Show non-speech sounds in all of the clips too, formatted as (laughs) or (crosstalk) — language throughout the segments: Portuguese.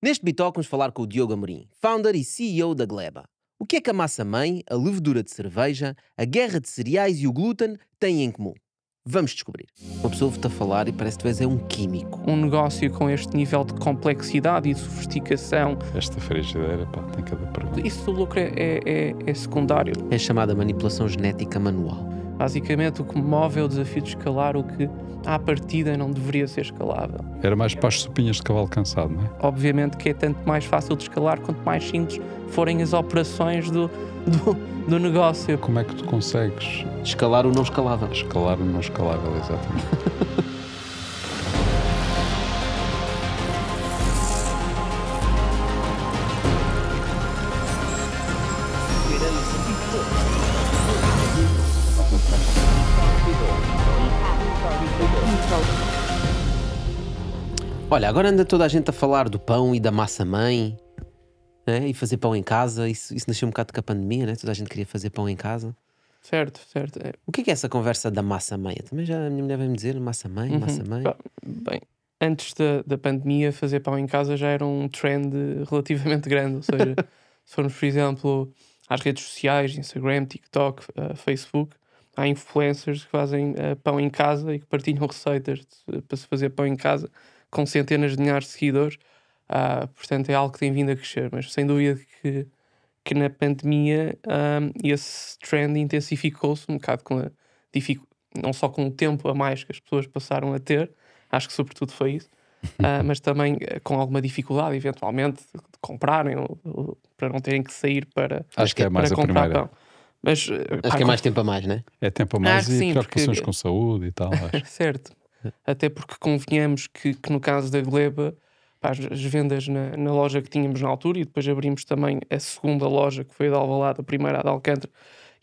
Neste Bitoque vamos falar com o Diogo Amorim, founder e CEO da Gleba. O que é que a massa-mãe, a levedura de cerveja, a guerra de cereais e o glúten têm em comum? Vamos descobrir. Uma pessoa ouve-te a falar e parece que tu és é um químico. Um negócio com este nível de complexidade e de sofisticação. Esta frigideira, pá, tem cada pergunta. Isso do lucro é, é, é secundário. É chamada manipulação genética manual Basicamente, o que me move é o desafio de escalar o que, à partida, não deveria ser escalável. Era mais para as supinhas de cavalo cansado, não é? Obviamente que é tanto mais fácil de escalar quanto mais simples forem as operações do, do, do negócio. Como é que tu consegues? Escalar o não escalável. Escalar o não escalável, exatamente. (laughs) Olha, agora anda toda a gente a falar do pão e da massa-mãe né? e fazer pão em casa. Isso, isso nasceu um bocado com a pandemia, né? toda a gente queria fazer pão em casa. Certo, certo. É. O que é, é essa conversa da massa-mãe? Também já a minha mulher vai me dizer massa-mãe, uhum. massa-mãe. Bem, antes da, da pandemia, fazer pão em casa já era um trend (laughs) relativamente grande. Ou seja, (laughs) se formos, por exemplo, às redes sociais, Instagram, TikTok, uh, Facebook, há influencers que fazem uh, pão em casa e que partilham receitas de, eh, para se fazer pão em casa com centenas de milhares de seguidores. Uh, portanto, é algo que tem vindo a crescer, mas sem dúvida que, que na pandemia um, ah, esse trend intensificou-se um bocado com a não só com o tempo a mais que as pessoas passaram a ter, acho que sobretudo foi isso, uh, (laughs) mas também eh, com alguma dificuldade, eventualmente, de comprarem ou, ou, para não terem que sair para, acho que é mais para a comprar pão. Mas, eh, acho pá, que é mais tempo a mais, né? É tempo a mais acho e sim, preocupações porque... com saúde e tal. (laughs) certo até porque convenhamos que, que no caso da Gleba, pá, as vendas na, na, loja que tínhamos na altura, e depois abrimos também a segunda loja que foi a de Alvalade, a primeira a de Alcântara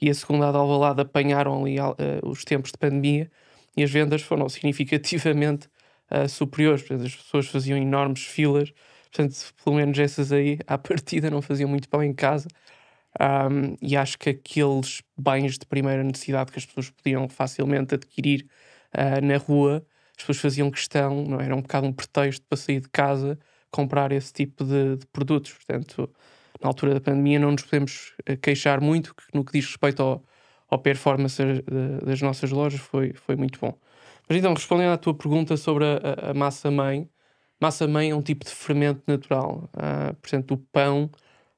e a segunda a de Alvalade apanharam ali uh, os tempos de pandemia e as vendas foram (laughs) significativamente uh, superiores, portanto, as pessoas faziam enormes filas, portanto, pelo menos essas aí, (laughs) à partida, não faziam muito pão em casa. Um, e acho que aqueles bens de primeira necessidade que as pessoas podiam facilmente adquirir uh, na rua as pessoas faziam questão, não é? era um bocado um pretexto para sair de casa comprar esse tipo de, de produtos. Portanto, na altura da pandemia não nos podemos eh, queixar muito no que diz respeito ao, ao performance das nossas lojas, foi, foi muito bom. Mas então, respondendo à tua pergunta sobre a, a massa-mãe, massa-mãe é um tipo de fermento natural. Uh, portanto, o pão,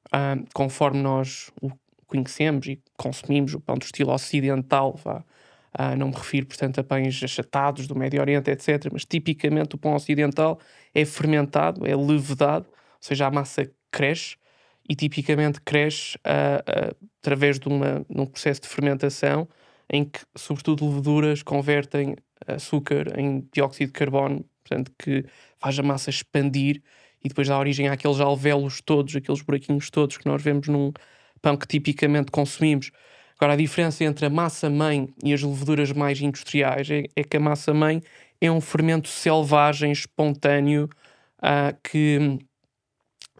uh, conforme nós o conhecemos e consumimos, o pão do estilo ocidental, vá, Uh, não me refiro, portanto, a pães achatados do Médio Oriente, etc. Mas tipicamente o pão ocidental é fermentado, é levedado, ou seja, a massa cresce e tipicamente cresce uh, uh, através de, uma, de um processo de fermentação em que, sobretudo, leveduras convertem açúcar em dióxido de carbono, portanto, que faz a massa expandir e depois dá origem àqueles alvéolos todos, aqueles buraquinhos todos que nós vemos num pão que tipicamente consumimos Agora, a diferença entre a massa-mãe e as leveduras mais industriais é, é que a massa-mãe é um fermento selvagem, espontâneo, ah, que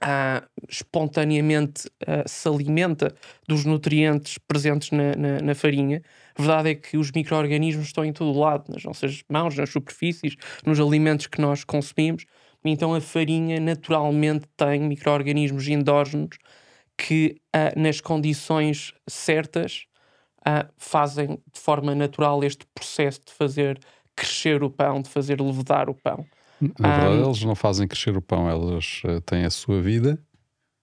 ah, espontaneamente ah, se alimenta dos nutrientes presentes na, na, na, farinha. A verdade é que os micro-organismos estão em todo lado, nas nossas mãos, nas superfícies, nos alimentos que nós consumimos. Então a farinha naturalmente tem micro-organismos endógenos que uh, nas condições certas uh, fazem de forma natural este processo de fazer crescer o pão, de fazer levedar o pão. Na ah, verdade, um, eles não fazem crescer o pão, elas têm a sua vida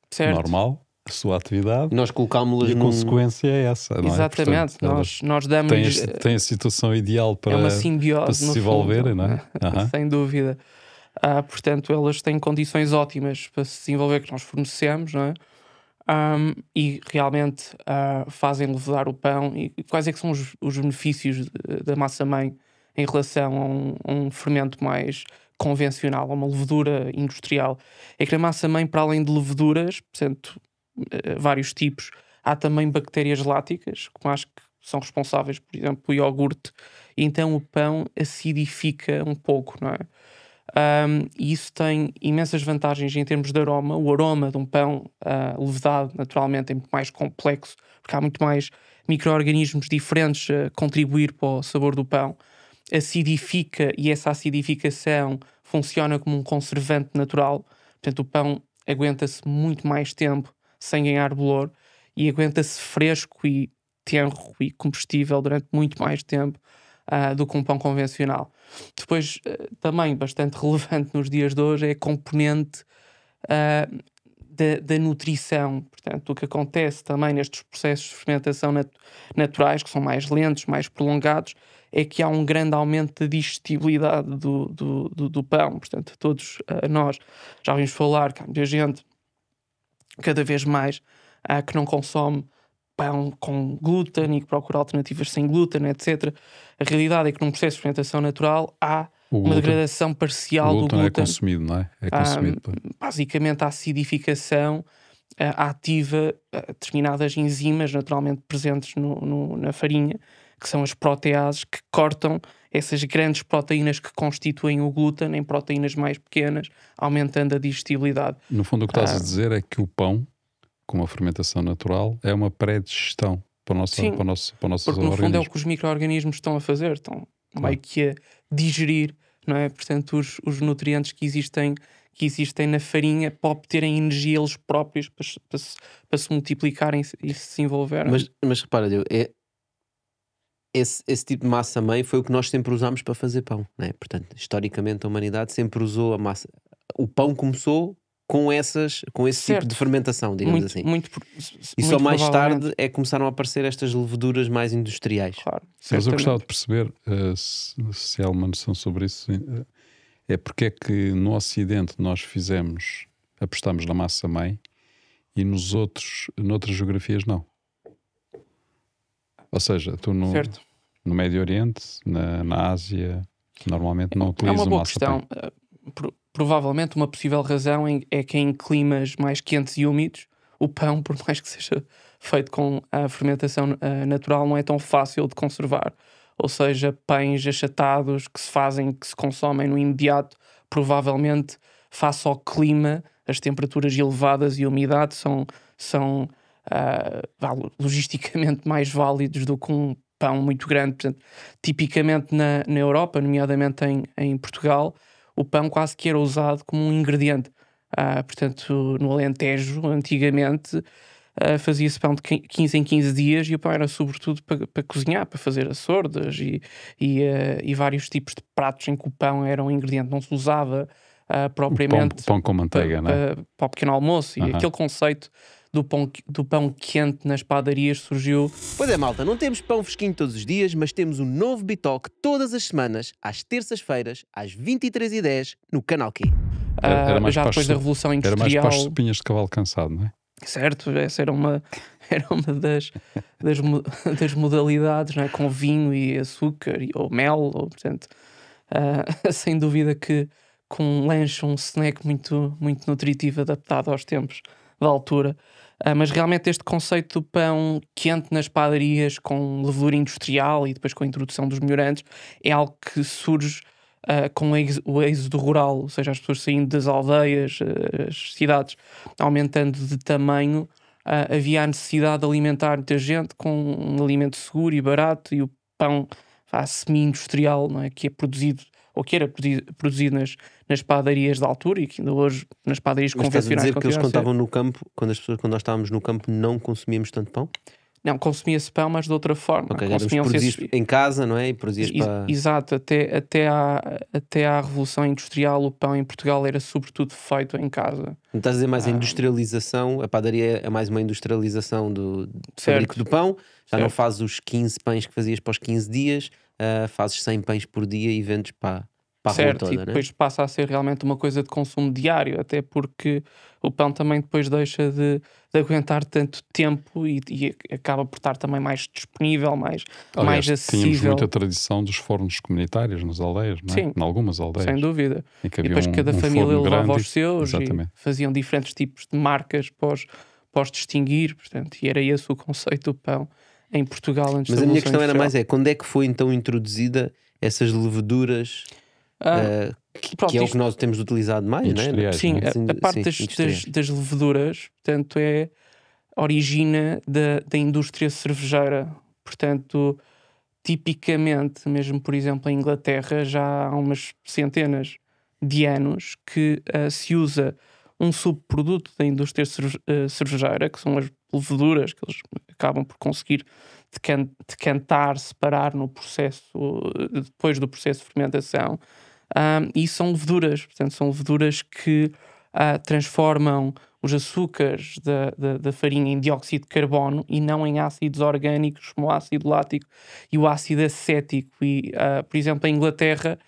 certo. normal, a sua atividade. Nós colocámos-las. E a num... consequência é essa. Não é? Exatamente. É? Portanto, nós, nós damos. Tem, este, eh, tem, a situação ideal para, é uma simbiose, para se desenvolverem, não é? Uhum. (laughs) Sem dúvida. portanto, elas têm condições ótimas para se desenvolver, que nós fornecemos, não é? um, e realmente uh, fazem levedar o pão? E quais é que são os, os benefícios da massa-mãe em relação a um, um, fermento mais convencional, a uma levedura industrial? É que a massa-mãe, para além de leveduras, portanto, uh, vários tipos, há também bactérias láticas, como acho que são responsáveis, por exemplo, o iogurte, e então o pão acidifica um pouco, não é? Um, e isso tem imensas vantagens em termos de aroma. O aroma de um pão, ah, levado uh, naturalmente, é muito mais complexo, porque há muito mais micro-organismos diferentes a contribuir para o sabor do pão. Acidifica e essa acidificação funciona como um conservante natural. Portanto, o pão aguenta-se muito mais tempo sem ganhar bolor e aguenta-se fresco e tenro e comestível durante muito mais tempo uh, do que um pão convencional. Depois, ah, também bastante (laughs) relevante nos dias de hoje, é a componente uh, da, da, nutrição. Portanto, o que acontece também nestes processos de fermentação nat naturais, que são mais lentos, mais prolongados, é que há um grande aumento da digestibilidade do, do, do, do pão. Portanto, todos nós já ouvimos falar que há muita gente cada vez mais que não consome pão com glúten e que procura alternativas sem glúten, etc. A realidade é que num processo de fermentação natural há uma degradação parcial glúten do glúten. é consumido, não é? É consumido. Há, ah, basicamente, a acidificação ah, ativa ah, determinadas enzimas naturalmente presentes no, no, na farinha, que são as proteases que cortam essas grandes proteínas que constituem o glúten em proteínas mais pequenas, aumentando a digestibilidade. No fundo, o que estás a dizer é que o pão com uma fermentação natural, é uma pré-digestão para, nossa, Sim, para, o nosso, para o nosso Porque no fundo é o que os micro-organismos estão a fazer, estão claro. meio que a digerir, não é? Portanto, os, os nutrientes que existem que existem na farinha para obterem energia eles próprios para, para, se, para se multiplicarem e se desenvolverem. Mas, mas repara, é, esse, esse tipo de massa mãe foi o que nós sempre usámos para fazer pão, né? portanto, historicamente a humanidade sempre usou a massa. O pão começou com, essas, com esse tipo certo. tipo de fermentação, digamos muito, assim. Muito, e muito só mais tarde é que começaram a aparecer estas leveduras mais industriais. Claro. Mas eu gostava de perceber uh, se, há uma noção sobre isso. Uh, é porque é que no Ocidente nós fizemos, apostamos na massa mãe e nos outros, noutras geografias não. Ou seja, tu no, certo. no Médio Oriente, na, na Ásia, normalmente não utilizas é uma boa massa questão. Mãe. Eh, por provavelmente uma possível razão é que em climas mais quentes e úmidos, o pão, (laughs) por mais que seja feito com a fermentação eh, natural, não é tão fácil de conservar. Ou seja, pães achatados que se fazem, que se consomem no imediato, provavelmente, face ao clima, as temperaturas elevadas e a umidade são, são uh, logisticamente (laughs) mais válidos do que um pão muito grande. Portanto, tipicamente na, na Europa, nomeadamente em, em Portugal, o pão quase que era usado como um ingrediente. Ah, portanto, no Alentejo, antigamente, ah, fazia-se pão de 15 em 15 dias e o pão era sobretudo para, para cozinhar, para fazer açordas e, e, ah, e, vários tipos de pratos em que o pão era um ingrediente, não se usava ah, propriamente. Pão, pão, com manteiga, para, né? para, para, o pequeno almoço. E uh -huh. aquele conceito do pão, do pão quente nas padarias surgiu. Pois é, malta, não temos pão fresquinho todos os dias, mas temos um novo Bitoque todas as semanas, às terças-feiras, às 23h10, no Canal Q. Ah, era, era mais já depois da Revolução Industrial. Era mais para as sopinhas de cavalo cansado, não é? Certo, essa era uma, (laughs) era uma das, das, (laughs) das modalidades, não é? com vinho e açúcar, ou mel, ou, portanto, uh, (laughs) sem dúvida que com um lanche, um snack muito, muito nutritivo, adaptado aos tempos da altura. Uh, mas realmente este conceito do pão quente nas padarias com levedura industrial e depois com a introdução dos melhorantes é algo que surge uh, com o êxodo rural, ou seja, as pessoas saindo das aldeias, ah, as cidades aumentando de tamanho, uh, havia a necessidade de alimentar muita gente com um alimento seguro e barato e o pão semi-industrial, não é? que é produzido ou que era produzido nas, nas padarias da altura e que ainda hoje nas padarias Mas convencionais. Estás a dizer que eles contavam no campo, quando as pessoas, quando nós estávamos no campo, não consumíamos tanto pão? Não, consumia-se pão, mas de outra forma. Okay, Consumiam-se em casa, não é? E produzias para... Exato, até, até, à, até à Revolução Industrial o pão em Portugal era sobretudo feito em casa. Não estás a dizer mais ah. a industrialização, a padaria é mais uma industrialização do, do fabrico do pão, já certo. não fazes os 15 pães que fazias para os 15 dias, uh, fazes 100 pães por dia e vendes para, para certo, toda, e é? depois né? passa a ser realmente uma coisa de consumo diário, até porque o pão também depois deixa de, de aguentar tanto tempo e, e, acaba por estar também mais disponível, mais, Aliás, mais acessível. Tínhamos muita tradição dos fornos comunitários nas aldeias, não é? Sim, em algumas aldeias. Sem dúvida. E, e depois um, cada um família levava os seus exatamente. e faziam diferentes tipos de marcas pós, pós distinguir, portanto, e era esse o conceito do pão em Portugal antes Mas a minha questão industrial. era mais é, quando é que foi então introduzida essas leveduras ah, uh, que, pronto, que, é o que nós temos utilizado mais, não é? Sim, né? A, a, assim, parte sim, das, das, das, leveduras, portanto, é origina da, da indústria cervejeira. Portanto, tipicamente, mesmo por exemplo em Inglaterra, já há umas centenas de anos que uh, se usa um subproduto da indústria eh, cervejeira, que são as leveduras, que eles acabam por conseguir decantar, separar no processo, eh, depois do processo de fermentação. Um, e são leveduras, portanto, são leveduras que uh, transformam os açúcares da, da, da, farinha em dióxido de carbono e não em ácidos orgânicos, como o ácido lático e o ácido acético. E, uh, por exemplo, em Inglaterra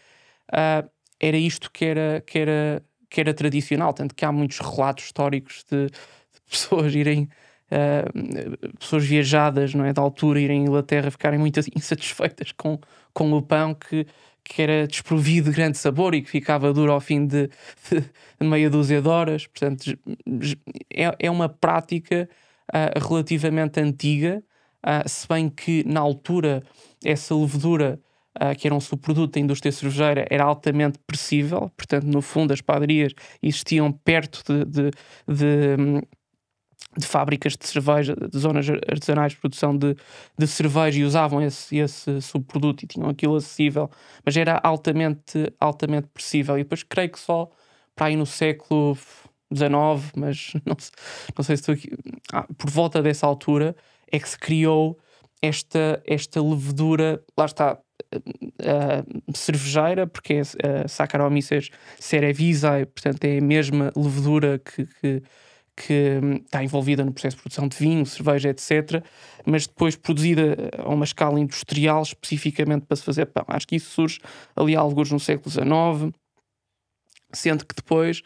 uh, era isto que era, que, era, que era tradicional, tanto que há muitos relatos históricos de, de (laughs) pessoas irem uh, pessoas viajadas não é, da altura irem à Inglaterra ficarem muito (laughs) insatisfeitas com, com o pão que, que era desprovido de grande sabor e que ficava duro ao fim de, de, de meia dúzia de horas. Portanto, é, é uma prática uh, relativamente antiga, uh, se bem que na altura essa levedura. Uh, que era um subproduto da indústria cervejeira, era altamente pressível, portanto, no fundo, as padarias existiam perto de, de, de, hum, de fábricas de cerveja, de zonas artesanais de produção de, de cerveja e usavam esse, esse subproduto e tinham aquilo acessível, mas era altamente, altamente possível. E depois creio que só para aí no século XIX, mas (laughs) não, não sei se estou aqui, ah, por volta dessa altura é que se criou esta, esta levedura, lá está, uh, cervejeira, porque é uh, Saccharomyces cerevisiae, portanto é a mesma levedura que, que que hum, está envolvida no processo de produção de vinho, cerveja, etc., mas depois produzida a uma escala industrial especificamente para se fazer pão. Acho que isso surge ali alguns no século XIX, sendo que depois,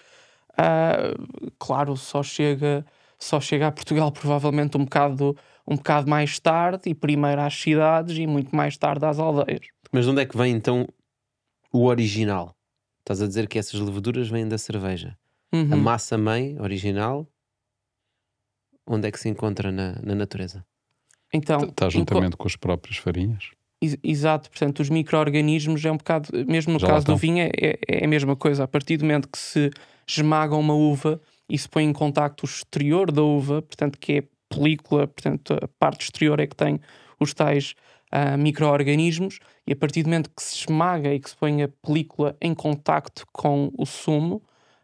uh, claro, só chega, só chega a Portugal provavelmente um bocado, um bocado mais tarde, e primeiro às cidades e muito mais tarde às aldeias. Mas de onde é que vem então o original? Estás a dizer que essas leveduras vêm da cerveja. Uhum. A massa mãe original onde é que se encontra na, na natureza. Então, Está juntamente com as próprias farinhas? Exato, portanto, os micro-organismos é um bocado, mesmo no Já caso do vinho, é, é, é, a mesma coisa. A partir do momento que se esmaga uma uva e se põe em contacto o exterior da uva, portanto, que é película, portanto, a parte exterior é que tem os tais uh, micro-organismos, e a partir do momento que se esmaga e que se põe a película em contacto com o sumo,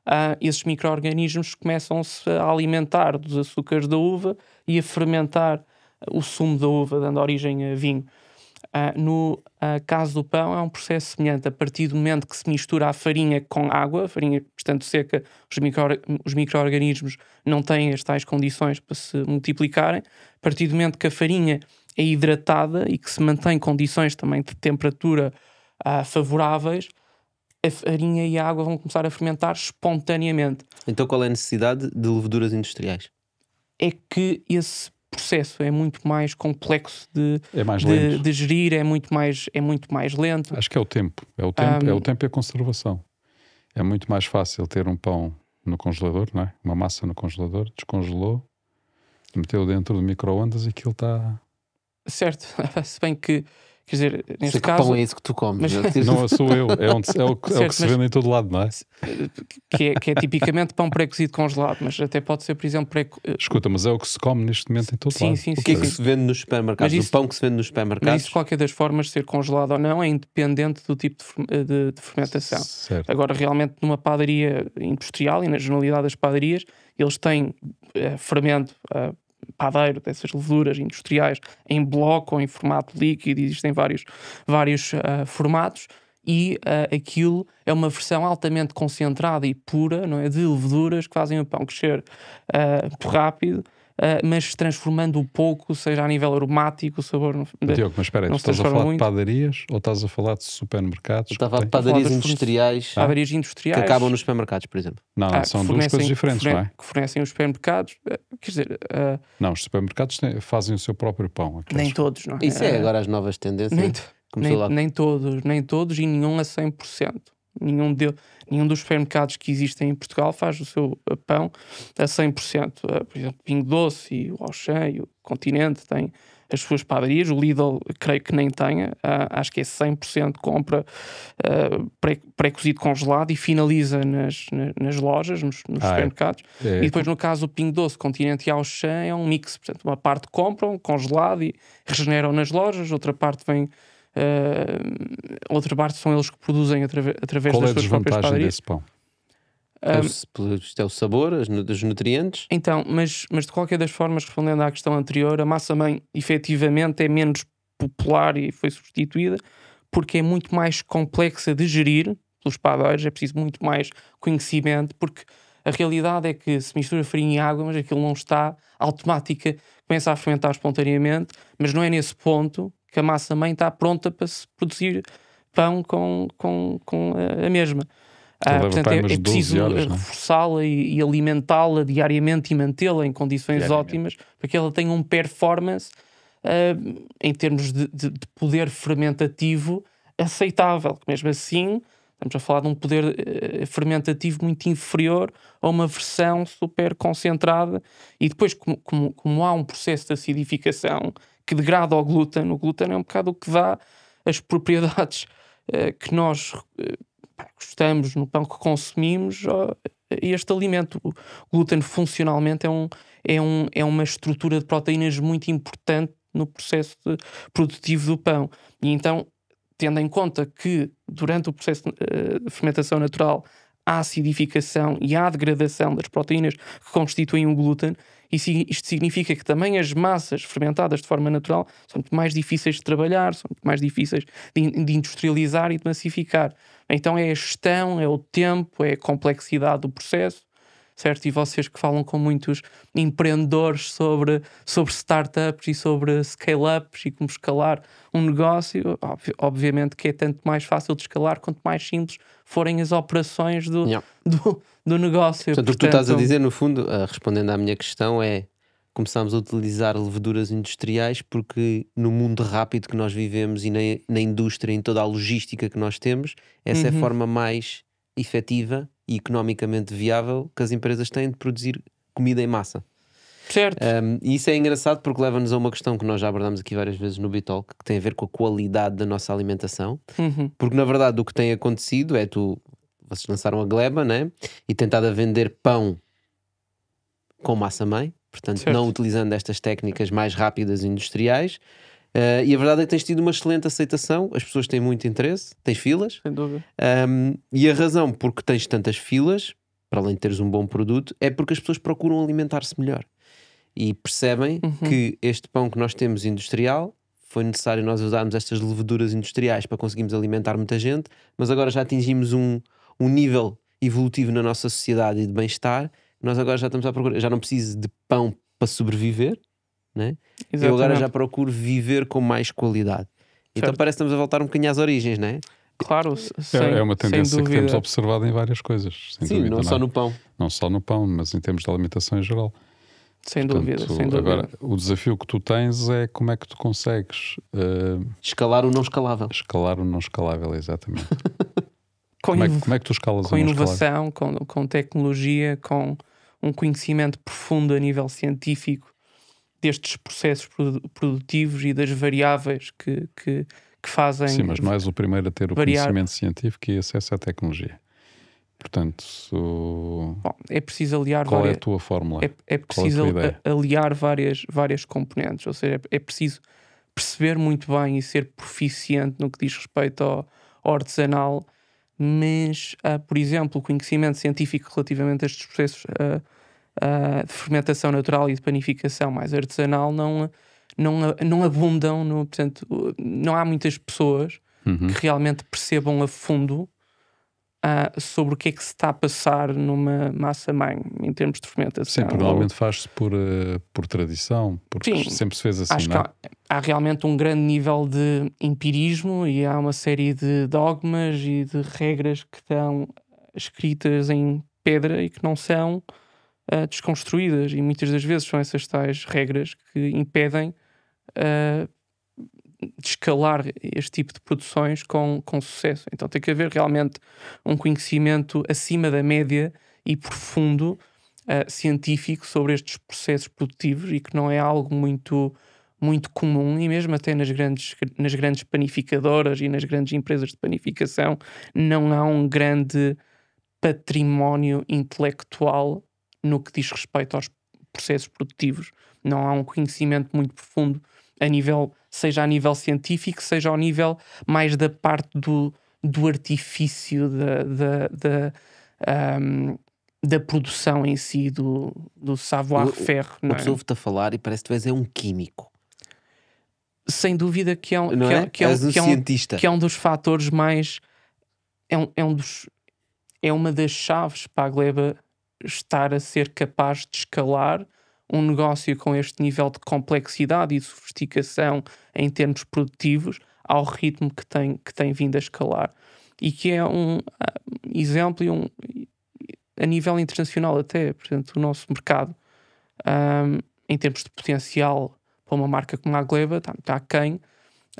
ah, esses micro-organismos começam-se a alimentar dos açúcares da uva e a fermentar o sumo da uva, dando origem a vinho. Ah, no ah, caso do pão, é um processo semelhante. A partir do momento que se mistura a farinha com água, a farinha, portanto, seca, os, micro, os micro-organismos não têm as tais condições para se multiplicarem. A partir do momento que a farinha é hidratada e que se mantém condições também de temperatura favoráveis, a farinha e a água vão começar a fermentar espontaneamente. Então qual é a necessidade de leveduras industriais? É que esse processo é muito mais complexo de, é mais de, de, gerir, é muito, mais, é muito mais lento. Acho que é o tempo. É o tempo, um... é o tempo e a conservação. É muito mais fácil ter um pão no congelador, não é? Uma massa no congelador, descongelou, meteu dentro do micro-ondas e aquilo está. Certo, (laughs) se bem que Quer dizer, neste Sei é caso. Que pão é esse que tu comes? Mas... É (laughs) não sou eu, é, onde, é, é, o, que, certo, é o que se vende em todo lado, não é? Que é, que é tipicamente pão pré-cozido congelado, mas até pode ser, por exemplo, pré eh, Escuta, mas é o que se come neste momento em todo sim, lado. Sim, sim, o que sim, é que se vende nos supermercados? Isso, o pão que se vende nos supermercados? Mas isso, de qualquer das formas, ser congelado ou não, é independente do tipo de, eh, de, de fermentação. Certo. Agora, realmente, numa padaria industrial e na generalidade das padarias, eles têm uh, fermento. Uh, padeiro, dessas leveduras industriais em bloco ou em formato líquido, existem vários, vários uh, formatos e uh, aquilo é uma versão altamente concentrada e pura não é, de leveduras que fazem o pão crescer uh, rápido uh, mas transformando o pouco, seja a nível aromático, o sabor. Não, Diogo, mas espera aí, não estás a falar muito. de padarias ou estás a falar de supermercados? Eu estava a falar de padarias industriais, ah. padarias industriais que acabam nos supermercados, por exemplo. Não, ah, são duas coisas diferentes, não é? Que fornecem os supermercados, ah, quer dizer. Uh, não, os supermercados têm, fazem o seu próprio pão. Aqueles... Nem todos, não é? Isso é agora as novas tendências. Nem, nem, nem, todos, nem todos e nenhum a 100% nenhum, de, nenhum dos supermercados que existem em Portugal faz o seu eh, pão a 100%. Eh, por exemplo, Pingo Doce e o Auchan e o Continente têm as suas padarias, o Lidl creio que nem tenha, ah, acho que é 100% compra eh, pré-cozido congelado e finaliza nas, nas lojas, nos, nos ah, é. supermercados. É. E depois, no caso, o Pingo Doce, Continente e Auchan é um mix, portanto, uma parte compram congelado e regeneram nas lojas, outra parte vem Uh, ah, parte são eles que produzem atrave, através Qual das é suas próprias padarias. Desse pão? Um, ah, isto é o sabor, os nutrientes. Então, mas, mas de qualquer das formas, respondendo à questão anterior, a massa mãe efetivamente é menos popular e foi substituída porque é muito mais complexa de gerir pelos padeiros, é preciso muito mais conhecimento, porque a realidade é que se mistura farinha e água, mas aquilo não está automática, começa a fermentar espontaneamente, mas não é nesse ponto que a massa mãe está pronta para se produzir pão com, com, com a mesma. Então ah, portanto, é, é preciso é? reforçá-la e, e alimentá-la diariamente e mantê-la em condições ótimas para que ela tenha um performance uh, em termos de, de, de, poder fermentativo aceitável. Mesmo assim, estamos a falar de um poder uh, fermentativo muito inferior a uma versão super concentrada. E depois, como, como, como há um processo de acidificação que degrada o glúten. O glúten é um bocado o que dá as propriedades uh, (laughs) que nós uh, gostamos no pão que consumimos a este alimento. O glúten funcionalmente é, um, é, um, é uma estrutura de proteínas muito importante no processo de, produtivo do pão. E então, tendo em conta que durante o processo uh, de fermentação natural há acidificação e há degradação das proteínas que constituem o glúten, isto significa que também as massas fermentadas de forma natural são muito mais difíceis de trabalhar, são muito mais difíceis de, de industrializar e de massificar. Então é a gestão, é o tempo, é a complexidade do processo certo? E vocês que falam com muitos empreendedores sobre, sobre startups e sobre scale-ups e como escalar um negócio, obviamente que é tanto mais fácil de escalar quanto mais simples forem as operações do, yeah. do, do negócio. Portanto, o que tu estás a dizer, no fundo, eh, respondendo à minha questão, é começámos a utilizar leveduras industriais porque no mundo rápido que nós vivemos e na, na indústria, em toda a logística que nós temos, essa uhum. é a uhum. forma mais efetiva e economicamente viável que as empresas têm de produzir comida em massa. Certo. Um, e isso é engraçado porque leva-nos a uma questão que nós já abordamos aqui várias vezes no Bitalk, que tem a ver com a qualidade da nossa alimentação. Uhum. Porque, na verdade, o que tem acontecido é tu vocês lançaram a Gleba, né? E tentado a vender pão com massa mãe, portanto, certo. não utilizando estas técnicas mais rápidas industriais. Uh, e a verdade é que tens tido uma excelente aceitação, as pessoas têm muito interesse, tens filas. Sem dúvida. Um, e a razão porque tens tantas filas, para além de teres um bom produto, é porque as pessoas procuram alimentar-se melhor. E percebem uhum. que este pão que nós temos industrial foi necessário nós usarmos estas leveduras industriais para conseguirmos alimentar muita gente, mas agora já atingimos um, um nível evolutivo na nossa sociedade e de bem-estar, nós agora já estamos à procura. Já não preciso de pão para sobreviver, né? eu agora já procuro viver com mais qualidade. Então certo. Então parece que estamos a voltar um bocadinho às origens, não né? é? Claro, sem, é uma tendência que temos observado em várias coisas. Sim, dúvida, não, não, só é? no pão. Não só no pão, mas em termos de alimentação em geral. Sem Portanto, dúvida, sem dúvida. Agora, o desafio que tu tens é como é que tu consegues uh... escalar o não escalável. Escalar o não escalável, exatamente. (laughs) com, como, é, como é que tu escalas com inovação, com, com tecnologia, com um conhecimento profundo a nível científico destes processos produtivos e das variáveis que, que, que fazem. Sim, mas não és o primeiro a ter o conhecimento científico e acesso à tecnologia. Portanto, Bom, é preciso aliar. Qual várias... é a tua fórmula? É, é preciso é aliar várias, várias componentes, ou seja, é, é, preciso perceber muito bem e ser proficiente no que diz respeito ao, ao artesanal mas, uh, por exemplo, o conhecimento científico relativamente a estes processos uh, uh, de fermentação natural e de panificação mais artesanal não, não, não abundam, no, portanto, não há muitas pessoas uhum. que realmente percebam a fundo ah, sobre o que é que se está a passar numa massa-mãe em termos de fermentação. Sempre normalmente faz-se por, uh, por tradição, porque Sim, sempre se fez assim, acho não? Que é? há, há, realmente um grande nível de empirismo e há uma série de dogmas e de regras que estão escritas em pedra e que não são uh, desconstruídas. E muitas das vezes são essas tais regras que impedem uh, escalar este tipo de produções com, com sucesso. Então tem que haver realmente um conhecimento acima da média e profundo uh, científico sobre estes processos produtivos e que não é algo muito muito comum e mesmo até nas grandes, nas grandes panificadoras e nas grandes empresas de panificação não há um grande património intelectual no que diz respeito aos processos produtivos. Não há um conhecimento muito profundo a nível seja a nível científico, seja ao nível mais da parte do, do artifício da, da, da, um, da produção em si, do, do savoir-faire. Eu, eu, é? ouve-te a falar e parece que tu és é um químico. Sem dúvida que é um, que é? é que é, um, que é um, cientista. Que é um dos fatores mais. É um, é um dos. É uma das chaves para a Gleba estar a ser capaz de escalar um negócio com este nível de complexidade e sofisticação em termos produtivos ao ritmo que tem, que tem vindo a escalar. E que é um ah, exemplo e um, a nível internacional até, portanto, o nosso mercado um, ah, em termos de potencial para uma marca como a Gleba está, está aquém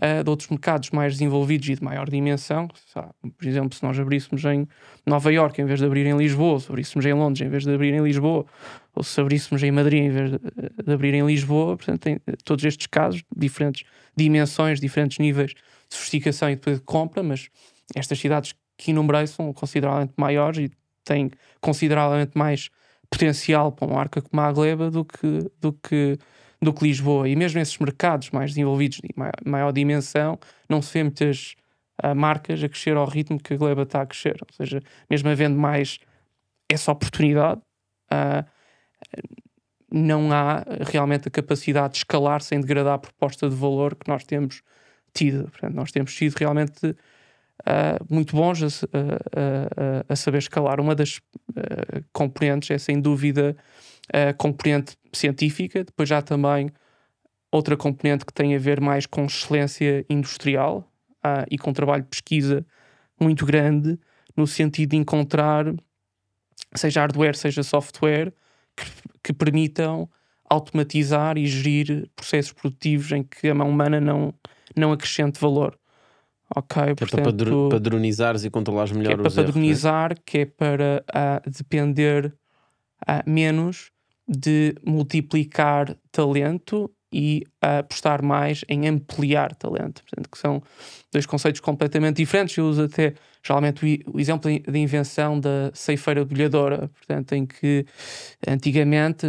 uh, de outros mercados mais desenvolvidos e de maior dimensão. Por exemplo, se nós abríssemos em Nova Iorque em vez de abrir em Lisboa, se abríssemos em Londres em vez de abrir em Lisboa, ou se abríssemos em Madrid em vez de, eh, de abrir em Lisboa, portanto, tem eh, todos estes casos, diferentes dimensões, diferentes níveis de sofisticação e de compra, mas estas cidades que enumerei são consideravelmente maiores e têm consideravelmente mais potencial para um arca como a Agleba do que, do que do que Lisboa. E mesmo esses mercados mais desenvolvidos, de maior dimensão, não se vê muitas uh, marcas a crescer ao ritmo que a Gleba está a crescer. Ou seja, mesmo havendo mais essa oportunidade, uh, não há realmente a capacidade de escalar sem degradar a proposta de valor que nós temos tido. Portanto, nós temos sido realmente uh, muito bons a, a, a, a, saber escalar. Uma das componentes é, sem dúvida, a componente científica, depois já também outra componente que tem a ver mais com excelência industrial ah, e com trabalho de pesquisa muito grande, no sentido de encontrar, seja hardware, seja software, que, que permitam automatizar e gerir processos produtivos em que a mão humana não, não acrescente valor. Ok, que portanto, é para padronizar e controlar é melhor é? que é para padronizar, ah, erros, né? que é para depender ah, menos de multiplicar talento e apostar mais em ampliar talento. Portanto, que são dois conceitos completamente diferentes. Eu uso até, geralmente, o exemplo da invenção da ceifeira bolhadora, portanto, em que antigamente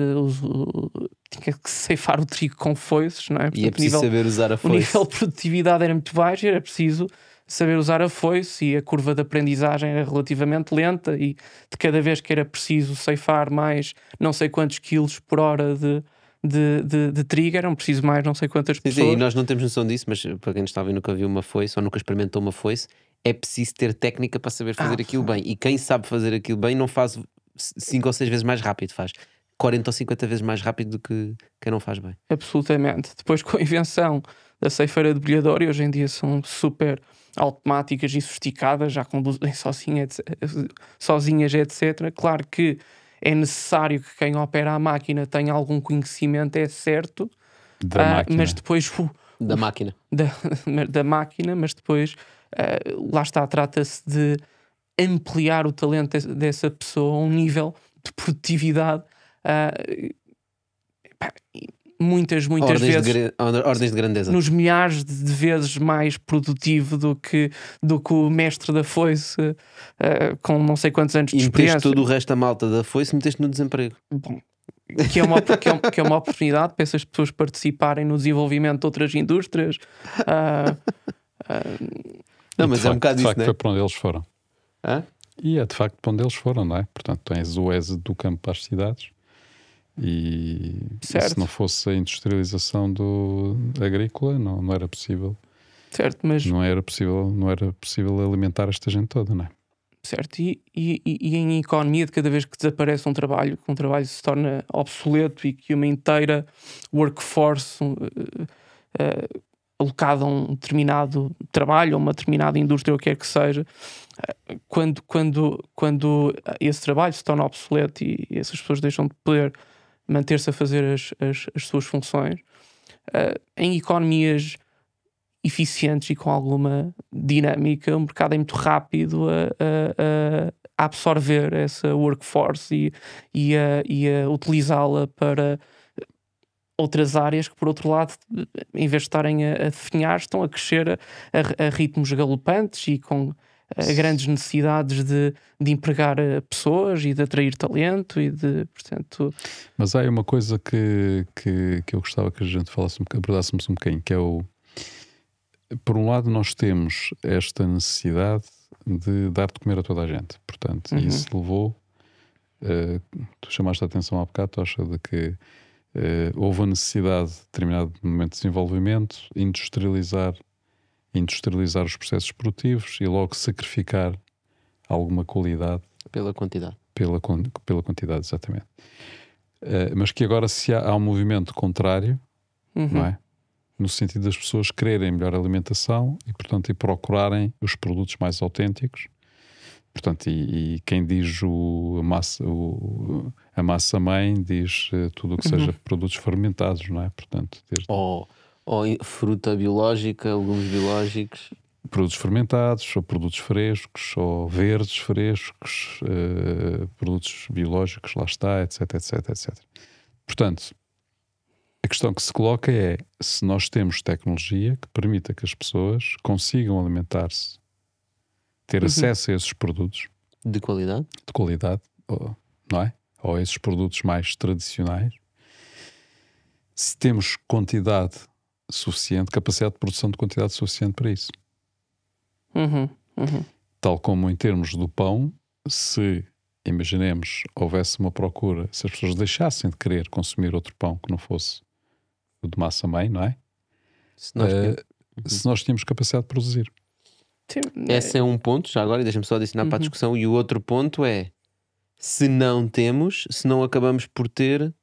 tinha que ceifar o trigo com foices, não é? Portanto, e é preciso nível, saber usar a foice. O nível de produtividade era muito baixo e era preciso saber usar a foice e a curva de aprendizagem era é relativamente lenta e de cada vez que era preciso ceifar mais não sei quantos quilos por hora de, de, de, de trigo, eram preciso mais não sei quantas pessoas. Sim, e nós não temos noção disso, mas para quem está a nunca viu uma foice ou nunca experimentou uma foice, é preciso ter técnica para saber fazer ah, aquilo bem. E quem sabe fazer aquilo bem não faz 5 ou 6 vezes mais rápido, faz 40 ou 50 vezes mais rápido do que quem não faz bem. Absolutamente. Depois com a invenção da ceifeira de brilhador, e hoje em dia são super automáticas e sofisticadas, já conduzem (laughs) sozinha, etc, sozinhas, etc. Claro que é necessário que quem opera a máquina tenha algum conhecimento, é certo, ah, mas depois. da máquina. (laughs) Da, da máquina, mas depois ah, lá está, trata-se de ampliar o talento dessa pessoa a um nível de produtividade ah, muitas, muitas ordens vezes. De, ordens de grandeza. Nos milhares de, vezes mais produtivo do que, do que o mestre da foice uh, com não sei quantos anos de experiência. E meteste todo o resto da malta da foice meteste no desemprego. Bom, que é, uma, que, é, que é uma oportunidade para essas pessoas participarem no desenvolvimento de outras indústrias. Uh, uh, não, mas é um bocado de isso, facto, né? foi para onde eles foram. Hã? E é de facto para onde eles foram, não é? Portanto, tens o êxodo do campo para as cidades e certo. se não fosse a industrialização do agrícola, não, não era possível. Certo, mas não era possível, não era possível alimentar esta gente toda, não é? Certo, e, e, e em economia, de cada vez que desaparece um trabalho, que um trabalho se torna obsoleto e que uma inteira workforce uh, uh, alocada a um determinado trabalho, a uma determinada indústria, ou quer que seja, uh, quando, quando, quando esse trabalho se torna obsoleto e essas pessoas deixam de poder manter-se a fazer as, as, as suas funções uh, em economias eficientes e com alguma dinâmica. O mercado é muito rápido a, a, a absorver essa workforce e, e a, e a utilizá-la para outras áreas que, por outro lado, em vez de estarem a, a definhar, estão a crescer a, a, a ritmos galopantes e com a grandes necessidades de, de empregar eh, pessoas e de atrair talento e de, portanto... Mas há uma coisa que, que, que eu gostava que a gente falasse, abordássemos um bocadinho, que é o... Por um lado, nós temos esta necessidade de dar de comer a toda a gente, portanto, uhum. isso levou... Uh, tu chamaste a atenção há bocado, acha de que uh, houve a necessidade, de determinado momento de desenvolvimento, industrializar industrializar os processos produtivos e logo sacrificar alguma qualidade. Pela quantidade. Pela, pela quantidade, exatamente. Uh, mas que agora se há, há um movimento contrário, uhum. não é? No sentido das pessoas quererem melhor alimentação e, portanto, e procurarem os produtos mais autênticos. Portanto, e, e quem diz o, a, massa, o, a massa mãe diz uh, tudo o que uhum. seja produtos fermentados, não é? Portanto, desde... Oh ou fruta biológica, legumes biológicos? Produtos fermentados, ou produtos frescos, ou verdes frescos, uh, produtos biológicos, lá está, etc, etc, etc. Portanto, a questão que se coloca é se nós temos tecnologia que permita que as pessoas consigam alimentar-se, ter uhum. acesso a esses produtos. De qualidade? De qualidade, não é? Ou a esses produtos mais tradicionais. Se temos quantidade suficiente, capacidade de produção de quantidade suficiente para isso. Uhum, uhum. Tal como em termos do pão, se imaginemos houvesse uma procura, se as pessoas deixassem de querer consumir outro pão que não fosse o de massa mãe, não é? Se nós, uh, tínhamos... se nós tínhamos capacidade de produzir. Sim. É. Esse é um ponto, já agora, e deixa-me só adicionar para a uhum. discussão. E o outro ponto é: se não temos, se não acabamos por ter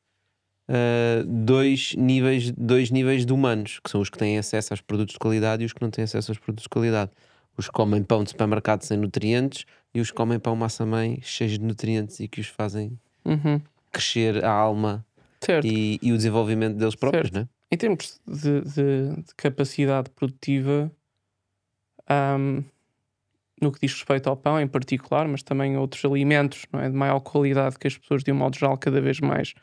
uh, dois, níveis, dois níveis de humanos, que são os que têm acesso aos produtos de qualidade e os que não têm acesso aos produtos de qualidade. Os que comem pão de supermercado sem nutrientes e os que comem pão massa-mãe cheios de nutrientes e que os fazem uhum. crescer a alma e, e, o desenvolvimento deles próprios, né? Em termos de, de, de capacidade produtiva, um, no que diz respeito ao pão em particular, mas também a outros alimentos não é? de maior qualidade que as pessoas, de um modo geral, cada vez mais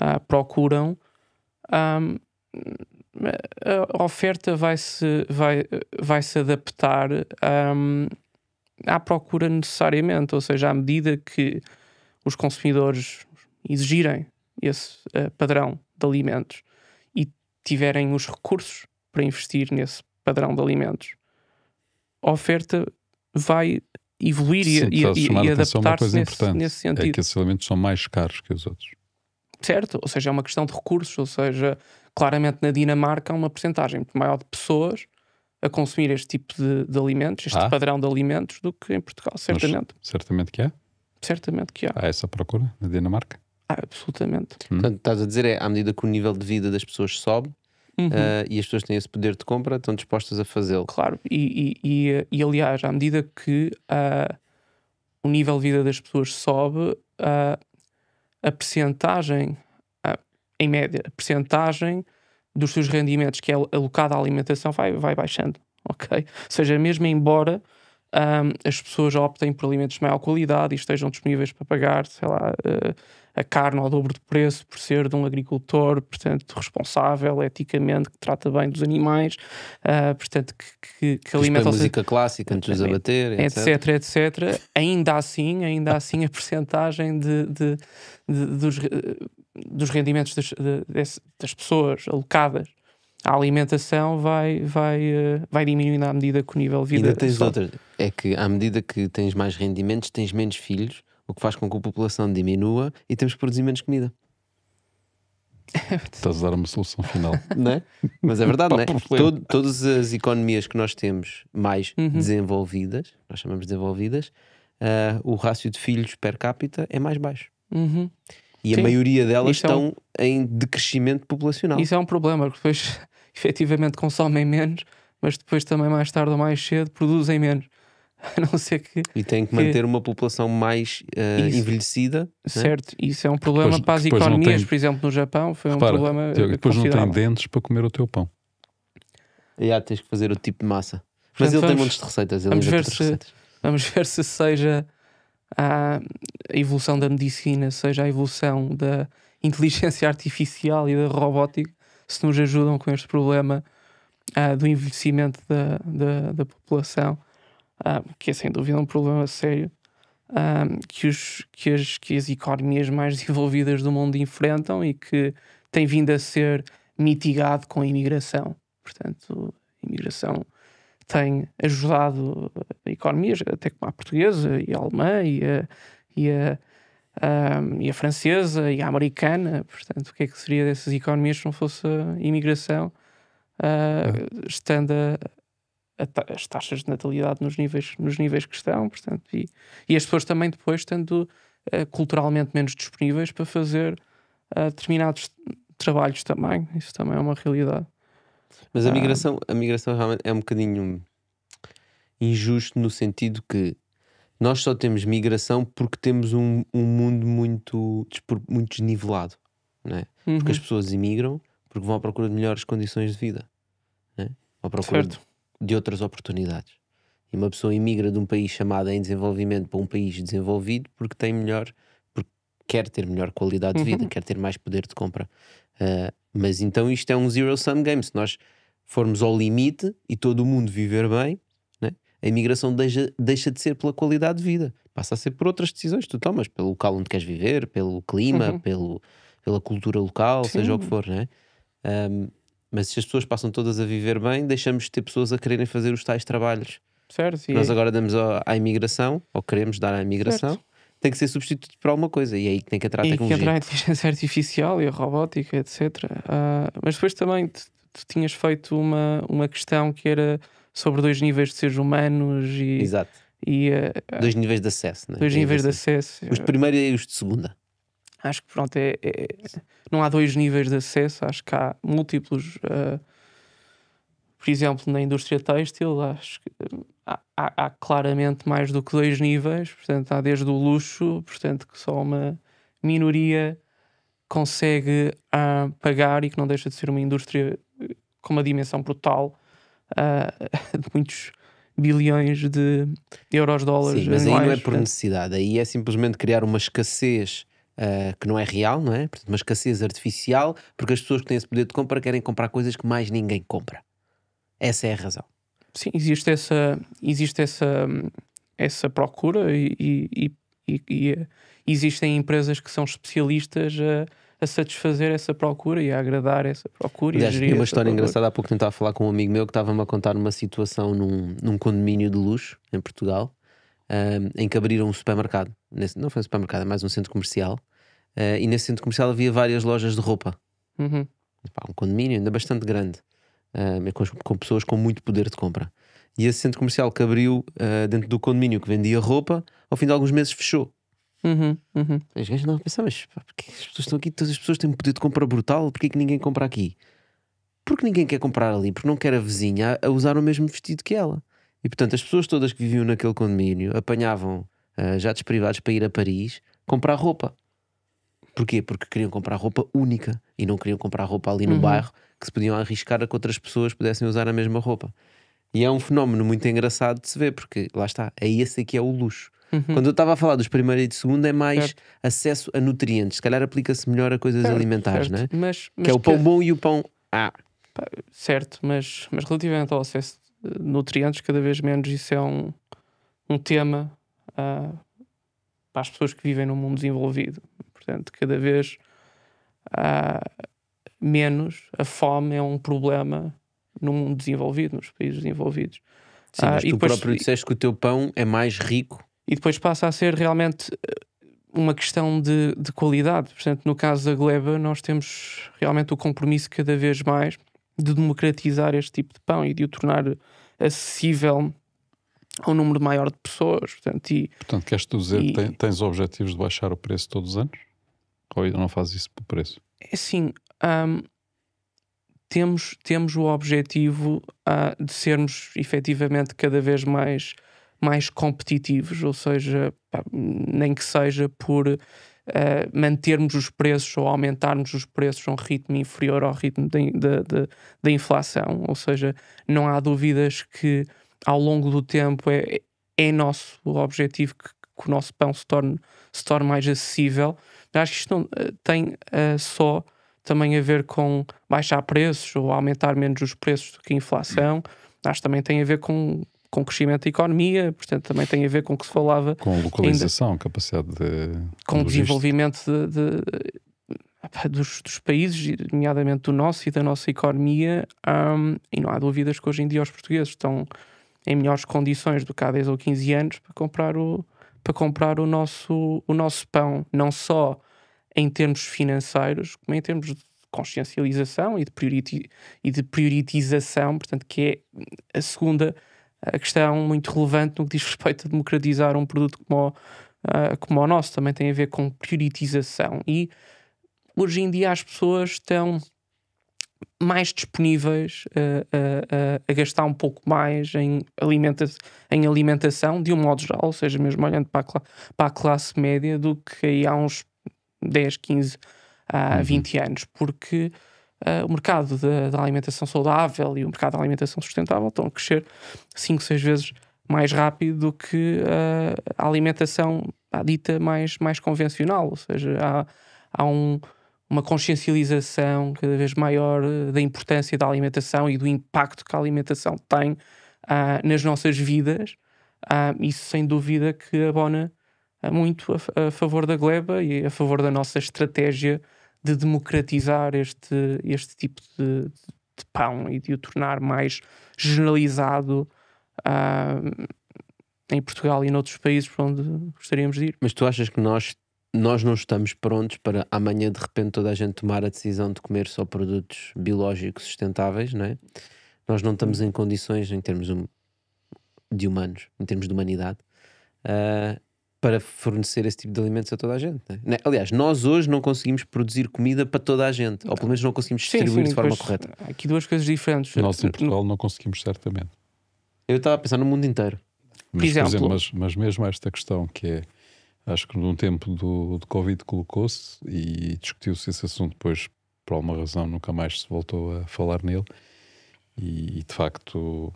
ah, procuram, a oferta vai-se vai, vai -se adaptar à procura necessariamente, ou seja, à medida que os consumidores exigirem esse uh, padrão de alimentos e tiverem os recursos para investir nesse padrão de alimentos, a oferta vai evoluir Sim, e, e, e adaptar-se nesse, nesse, sentido. É que esses alimentos são mais caros que os outros certo, ou seja, é uma questão de recursos, ou seja, claramente na Dinamarca há uma percentagem maior de pessoas a consumir este tipo de, de alimentos, este ah. padrão de alimentos, do que em Portugal, certamente. Mas, certamente que há? Certamente que há. Há essa procura na Dinamarca? Ah, absolutamente. Hum. Portanto, estás a dizer é, à medida que o nível de vida das pessoas sobe, Uhum. Uh, e as pessoas têm esse poder de compra, estão dispostas a fazê-lo. Claro, e, e, e, e, aliás, à medida que uh, o nível de vida das pessoas sobe, uh, a percentagem, em média, a percentagem dos seus rendimentos que é alocada à alimentação vai, vai baixando, ok? Ou seja, mesmo embora um, ah, as pessoas optem por alimentos de maior qualidade e estejam disponíveis para pagar, sei lá, uh, a carne ao dobro de preço por ser de um agricultor, portanto, responsável, eticamente, que trata bem dos animais, uh, portanto, que, que, que alimenta... música clássica antes de os abater, etc. etc. etc. Ainda assim, ainda assim, a percentagem de, de, de dos, eh, dos rendimentos das, de, das pessoas alocadas a alimentação vai, vai, eh, vai diminuindo à medida que o nível de vida. Ainda tens outra. É que à medida que tens mais rendimentos, tens menos filhos o que faz com que a população diminua e temos que produzir menos comida. Estás a dar uma solução final. (laughs) Não é? Mas é verdade, não é? Todo, todas as economias que nós temos mais uhum. desenvolvidas, nós chamamos de desenvolvidas, uh, o rácio de filhos per capita é mais baixo. Uhum. E Sim. a maioria delas Isso estão é um... em decrescimento populacional. Isso é um problema, porque depois (laughs) efetivamente consomem menos, mas depois também mais tarde ou mais cedo produzem menos. (laughs) a não ser que. E tem que manter que... uma população mais uh, envelhecida. Né? Certo, né? isso é um problema depois, para as economias, tem... por exemplo, no Japão, foi Repara, um problema. Tiago, depois não tem dentes para comer o teu pão. E há, tens que fazer o tipo de massa. Mas ele vamos, tem muitos de receitas. Ele vamos, ver se, receitas. vamos ver se seja a evolução da medicina, seja a evolução da inteligência (laughs) artificial e da robótica, se nos ajudam com este problema uh, do envelhecimento da, da, da população uh, que é sem dúvida um problema sério ah, que, os, que, as, que as economias mais (laughs) desenvolvidas do mundo enfrentam e que tem vindo a ser mitigado com a imigração. Portanto, a imigração tem ajudado economias, até como a portuguesa e a alemã e a, e a, ah, e a francesa e a americana. Portanto, o que é que seria dessas economias se não fosse a imigração uh, estando a, as taxas de natalidade nos níveis, nos níveis que estão, portanto, e, e as pessoas também depois estando uh, eh, culturalmente menos disponíveis para fazer uh, determinados trabalhos também, isso também é uma realidade. Mas a ah. migração, a migração realmente é um bocadinho injusto no sentido que nós só temos migração porque temos um, um mundo muito, muito desnivelado, não é? Uhum. Porque as uhum. pessoas imigram porque vão à procura de melhores condições de vida, não é? À procura certo. De de outras oportunidades. E uma pessoa imigra de um país chamado em desenvolvimento para um país desenvolvido porque tem melhor, porque quer ter melhor qualidade de vida, uhum. quer ter mais poder de compra. Uh, mas então isto é um zero-sum game. Se nós formos ao limite e todo mundo viver bem, né, a imigração deixa, deixa de ser pela qualidade de vida, passa a ser por outras decisões que tu tomas, pelo local onde queres viver, pelo clima, uhum. pelo, pela cultura local, Sim. seja o que for. Né? Um, ah, mas se as pessoas passam todas a viver bem, deixamos de ter pessoas a quererem fazer os tais trabalhos. Certo. Nós é. agora damos à imigração, ou queremos dar à imigração, certo. tem que ser substituído por alguma coisa. E é aí que tem que entrar a tecnologia. Tem que entrar a inteligência (laughs) artificial e a robótica, etc. Uh, ah, mas depois também tu, tu tinhas feito uma, uma questão que era sobre dois níveis de seres humanos e. Exato. E, uh, dois níveis de acesso, né? Dois níveis de assim. acesso. Os de é. primeira e os de segunda. Acho que pronto, é, é, não há dois níveis de acesso, acho que há múltiplos. Uh, por exemplo, na indústria têxtil, acho que eh, há, há, há, claramente mais do que dois níveis, portanto, há desde o luxo, portanto, que só uma minoria consegue uh, pagar e que não deixa de ser uma indústria eh, com uma dimensão brutal uh, (laughs) de muitos bilhões de euros, dólares. Sim, mas anuais, aí não é por portanto. necessidade, aí é simplesmente criar uma escassez Uh, que não é real, não é? Portanto, uma escassez artificial, porque as pessoas que têm esse poder de compra querem comprar coisas que mais ninguém compra. Essa é a razão. Sim, existe essa, existe essa, essa procura e, e, e, e eh, existem empresas que são especialistas a, a, satisfazer essa procura e a agradar essa procura. Aliás, tinha uma história procura. engraçada. Há pouco tentava falar com um amigo meu que estava-me a contar uma situação num, num condomínio de luxo em Portugal um, em que abriram um supermercado. Nesse, não foi um supermercado, é mais um centro comercial. Uh, e nesse centro comercial havia várias lojas de roupa. Uhum. um condomínio ainda bastante grande, uh, com, com, pessoas com muito poder de compra. E esse centro comercial que abriu uh, dentro do condomínio que vendia roupa, ao fim de alguns meses fechou. Uhum, uhum. As gajas não pensam, mas pá, porque as pessoas estão aqui, todas as pessoas têm um poder de compra brutal, porque é que ninguém compra aqui? Porque ninguém quer comprar ali, porque não quer a vizinha a usar o mesmo vestido que ela. E portanto, as pessoas todas que viviam naquele condomínio apanhavam uh, jatos privados para ir a Paris comprar roupa. Porquê? Porque queriam comprar roupa única e não queriam comprar roupa ali no uhum. bairro que se podiam arriscar a que outras pessoas pudessem usar a mesma roupa. E é um fenómeno muito engraçado de se ver, porque lá está, é esse aqui é o luxo. Uhum. Quando eu estava a falar dos primeiros e de segundo, é mais certo. acesso a nutrientes. Se calhar aplica-se melhor a coisas certo, alimentares, certo. né? Mas, mas que é o pão que... bom e o pão Ah. Certo, mas, mas relativamente ao acesso nutrientes cada vez menos. Isso é um, um tema uh, para as pessoas que vivem num mundo desenvolvido. Portanto, cada vez uh, menos a fome é um problema num mundo desenvolvido, nos países desenvolvidos. Sim, ah, mas uh, tu depois, próprio disseste que o teu pão é mais rico. E depois passa a ser realmente uma questão de, de qualidade. Portanto, no caso da Gleba, nós temos realmente o compromisso cada vez mais de democratizar este tipo de pão e de o tornar acessível a um número maior de pessoas. Portanto, e, portanto queres tu dizer que tens objetivos de baixar o preço todos os anos? Ou ainda não fazes isso por preço? É assim, hum, temos, temos o objetivo uh, de sermos efetivamente cada vez mais, mais competitivos, ou seja, pá, nem que seja por uh, mantermos os preços ou aumentarmos os preços a um ritmo inferior ao ritmo da inflação. Ou seja, não há dúvidas que ao longo do tempo é, é nosso objetivo que, que o nosso pão se torne, se torne mais acessível. Eu acho que isto não eh, tem uh, só também a ver com baixar preços ou aumentar menos os preços do que a inflação. Acho que também tem a ver com com crescimento da economia, portanto também tem a ver com o que se falava. Com localização, ainda, capacidade de. Com o desenvolvimento de, de, dos, dos, países, nomeadamente do nosso e da nossa economia, hum, e não há dúvidas que hoje em dia os portugueses estão em melhores condições do que há 10 ou 15 anos para comprar o, para comprar o, nosso, o nosso pão, não só em termos financeiros, como em termos de consciencialização e de, e de prioritização, portanto, que é a segunda a questão muito relevante no que diz respeito a democratizar um produto como o, uh, como o nosso. Também tem a ver com prioritização. E hoje em dia as pessoas estão mais disponíveis uh, uh, uh, a gastar um pouco mais em, alimenta em alimentação, de um modo geral, ou seja, mesmo olhando para a, para a classe média, do que há uns 10, 15, uh, uhum. 20 anos, porque uh, o mercado da, alimentação saudável e o mercado da alimentação sustentável estão a crescer 5, 6 vezes mais rápido do que uh, a alimentação a dita mais, mais convencional, ou seja, há, há um, uma consciencialização cada vez maior eh, da importância da alimentação e do impacto que a alimentação tem uh, nas nossas vidas. Uh, isso, sem dúvida, que abona muito a, a favor da Gleba e a favor da nossa estratégia de democratizar este, este tipo de, de pão e de o tornar mais generalizado uh, em Portugal e noutros países para onde gostaríamos de ir. Mas tu achas que nós, nós não estamos prontos para amanhã de repente toda a gente tomar a decisão de comer só produtos biológicos sustentáveis, não é? Nós não estamos em condições, em termos de humanos, em termos de humanidade, uh, para fornecer esse tipo de alimentos a toda a gente. É? Né? Aliás, nós hoje não conseguimos produzir comida para toda a gente, ou pelo menos não conseguimos distribuir sim, de forma correta. Há aqui duas coisas diferentes. Nós em Portugal não conseguimos, certamente. Eu estava a pensar no mundo inteiro. Mas, por exemplo, por exemplo mas, mas, mesmo esta questão que é, acho que num tempo do, do Covid colocou-se e discutiu-se esse assunto depois, por alguma razão, nunca mais se voltou a falar nele. E, e de facto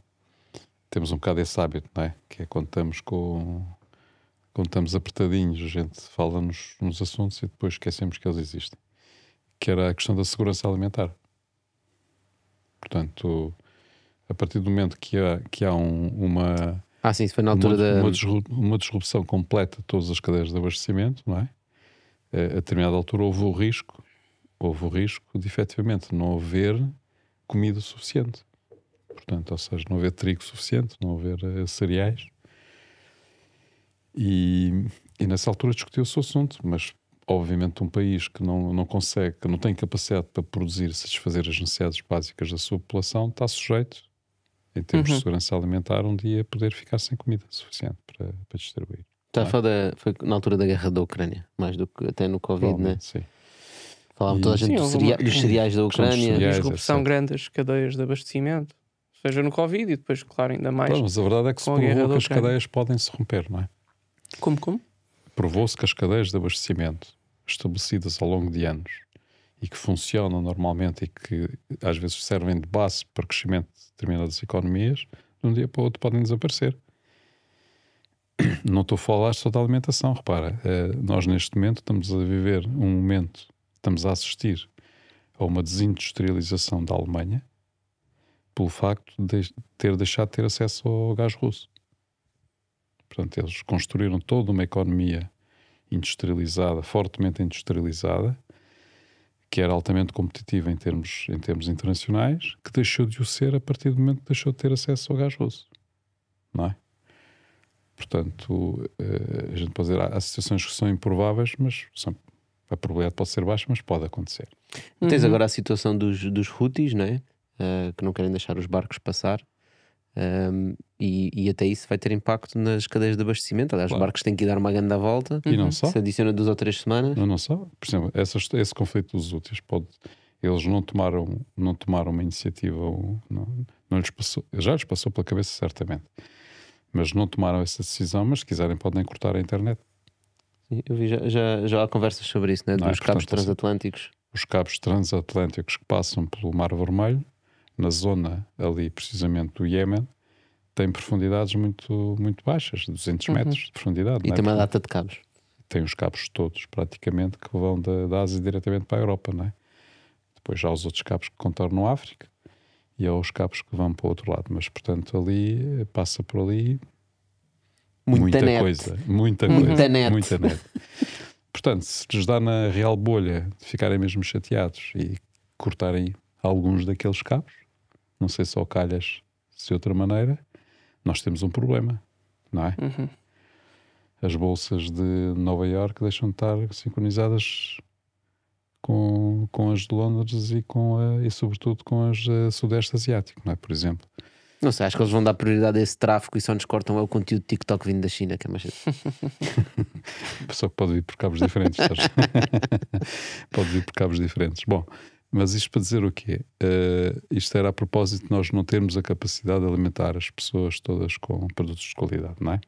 temos um bocado esse hábito, não é? Que é quando estamos com quando estamos apertadinhos, a gente fala nos, nos assuntos e depois esquecemos que eles existem. Que era a questão da segurança alimentar. Portanto, a partir do momento que há, que há um, uma. Ah, sim, foi na altura uma, da. Uma, uma disrupção completa de todas as cadeias de abastecimento, não é? Eh, a determinada altura houve o risco, houve o risco de efetivamente não haver comida suficiente. Portanto, ou seja, não haver trigo suficiente, não haver uh, cereais. E, e nessa altura discutiu-se o assunto, mas obviamente um país que não, não consegue, que não tem capacidade para produzir, satisfazer as necessidades básicas da sua população, está sujeito, em termos uhum. de segurança alimentar, um dia poder ficar sem comida suficiente para, para distribuir. Está a é? falar foi na altura da guerra da Ucrânia, mais do que até no Covid, né? Sim. Falava toda a gente dos, cereais, dos, cereais da Ucrânia. Cereais, e é grande das cadeias de abastecimento, seja no Covid e depois, claro, ainda mais. Pronto, mas a verdade é que se que as cadeias podem se romper, não é? Como, como? Provou-se que as cadeias de abastecimento estabelecidas ao longo de anos e que funcionam normalmente e que às vezes servem de base para o crescimento de determinadas economias, de um dia para o outro podem desaparecer. Não estou a falar só da alimentação, repara. Eh, nós neste momento estamos a viver um momento, estamos a assistir a uma desindustrialização da Alemanha pelo facto de ter deixado de ter acesso ao gás russo. Portanto, eles construíram toda uma economia industrializada, fortemente industrializada, que era altamente competitiva em termos, em termos internacionais, que deixou de o ser a partir do momento que deixou de ter acesso ao gás russo. Não é? Portanto, eh, a gente pode dizer, há situações que são improváveis, mas são, a probabilidade pode ser baixa, mas pode acontecer. Uhum. Tens agora a situação dos, dos Houthis, não é? Uh, que não querem deixar os barcos passar. Um, e, e, até isso vai ter impacto nas cadeias de abastecimento. Aliás, claro. os barcos têm que dar uma grande volta. E não só. Se adiciona duas ou três semanas. Não, não só. Por exemplo, essas, esse conflito dos úteis pode. Eles não tomaram, não tomaram uma iniciativa, não, não lhes passou, já lhes passou pela cabeça, certamente. Mas não tomaram essa decisão, mas se quiserem podem cortar a internet. Eu vi, já, já, já há conversas sobre isso, né? Não, dos é, cabos portanto, transatlânticos. Os cabos transatlânticos que passam pelo Mar Vermelho na zona ali precisamente do Iémen, tem profundidades muito, muito baixas, 200 uhum. metros de profundidade. E é? tem uma data de cabos. Tem os cabos todos, praticamente, que vão da, da Ásia diretamente para a Europa, não é? Depois já há os outros cabos que contornam a África e há os cabos que vão para o outro lado. Mas, portanto, ali, eh, passa por ali muita, muita net. coisa. Muita, muita coisa. Net. Muita net. portanto, se lhes dá na real bolha de ficarem mesmo chateados e cortarem alguns daqueles cabos, não sei se ao calhas se de outra maneira, nós temos um problema, não é? Uhum. As bolsas de Nova Iorque deixam de estar sincronizadas com, com as de Londres e, com a, e sobretudo com as do eh, Sudeste Asiático, não é? Por exemplo. Não sei, acho que eles vão dar prioridade a esse tráfego e só nos cortam o conteúdo de TikTok vindo da China, que é mais. (laughs) Só que pode vir por cabos diferentes, (laughs) pode vir por cabos diferentes. Bom, mas isto para dizer o quê? Uh, isto era a propósito de nós não termos a capacidade de alimentar as pessoas todas com produtos de qualidade, não é?